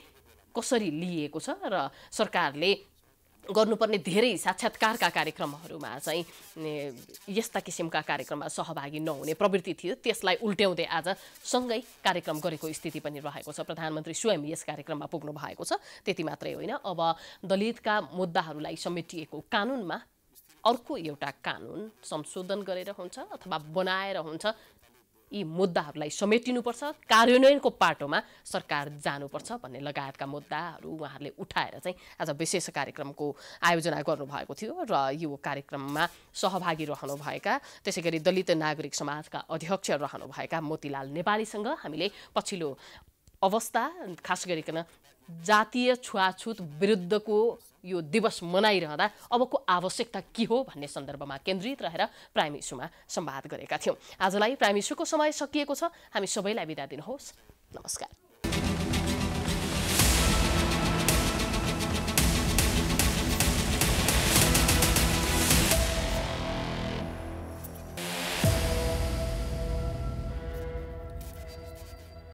कसरी लिएको छ र सरकारले गर्नुपर्ने धेरै साक्षात्कारका कार्यक्रमहरूमा चाहिँ यस्ता किसिमका कार्यक्रममा सहभागी नहुने प्रवृत्ति थियो त्यसलाई उल्ट्याउँदै आज सँगै कार्यक्रम गरेको स्थिति पनि रहेको छ प्रधानमन्त्री स्वयं यस कार्यक्रममा पुग्नु भएको छ त्यति मात्रै होइन अब दलितका मुद्दाहरूलाई समेटिएको कानुनमा अर्को एउटा कानुन संशोधन गरेर हुन्छ अथवा बनाएर हुन्छ यी मुद्दाहरूलाई समेटिनुपर्छ कार्यान्वयनको पाटोमा सरकार जानुपर्छ भन्ने लगायतका मुद्दाहरू उहाँहरूले उठाएर चाहिँ आज विशेष कार्यक्रमको आयोजना गर्नुभएको थियो र यो कार्यक्रममा सहभागी रहनुभएका त्यसै गरी दलित नागरिक समाजका अध्यक्ष रहनुभएका मोतीलाल नेपालीसँग हामीले पछिल्लो अवस्था खास गरिकन जातीय छुवाछुत विरुद्धको यो दिवस मनाइरहँदा अबको आवश्यकता के हो भन्ने सन्दर्भमा केन्द्रित रहेर प्राइम इस्युमा संवाद गरेका थियौँ आजलाई प्राइम इस्युको समय सकिएको छ हामी सबैलाई बिदा दिनुहोस् नमस्कार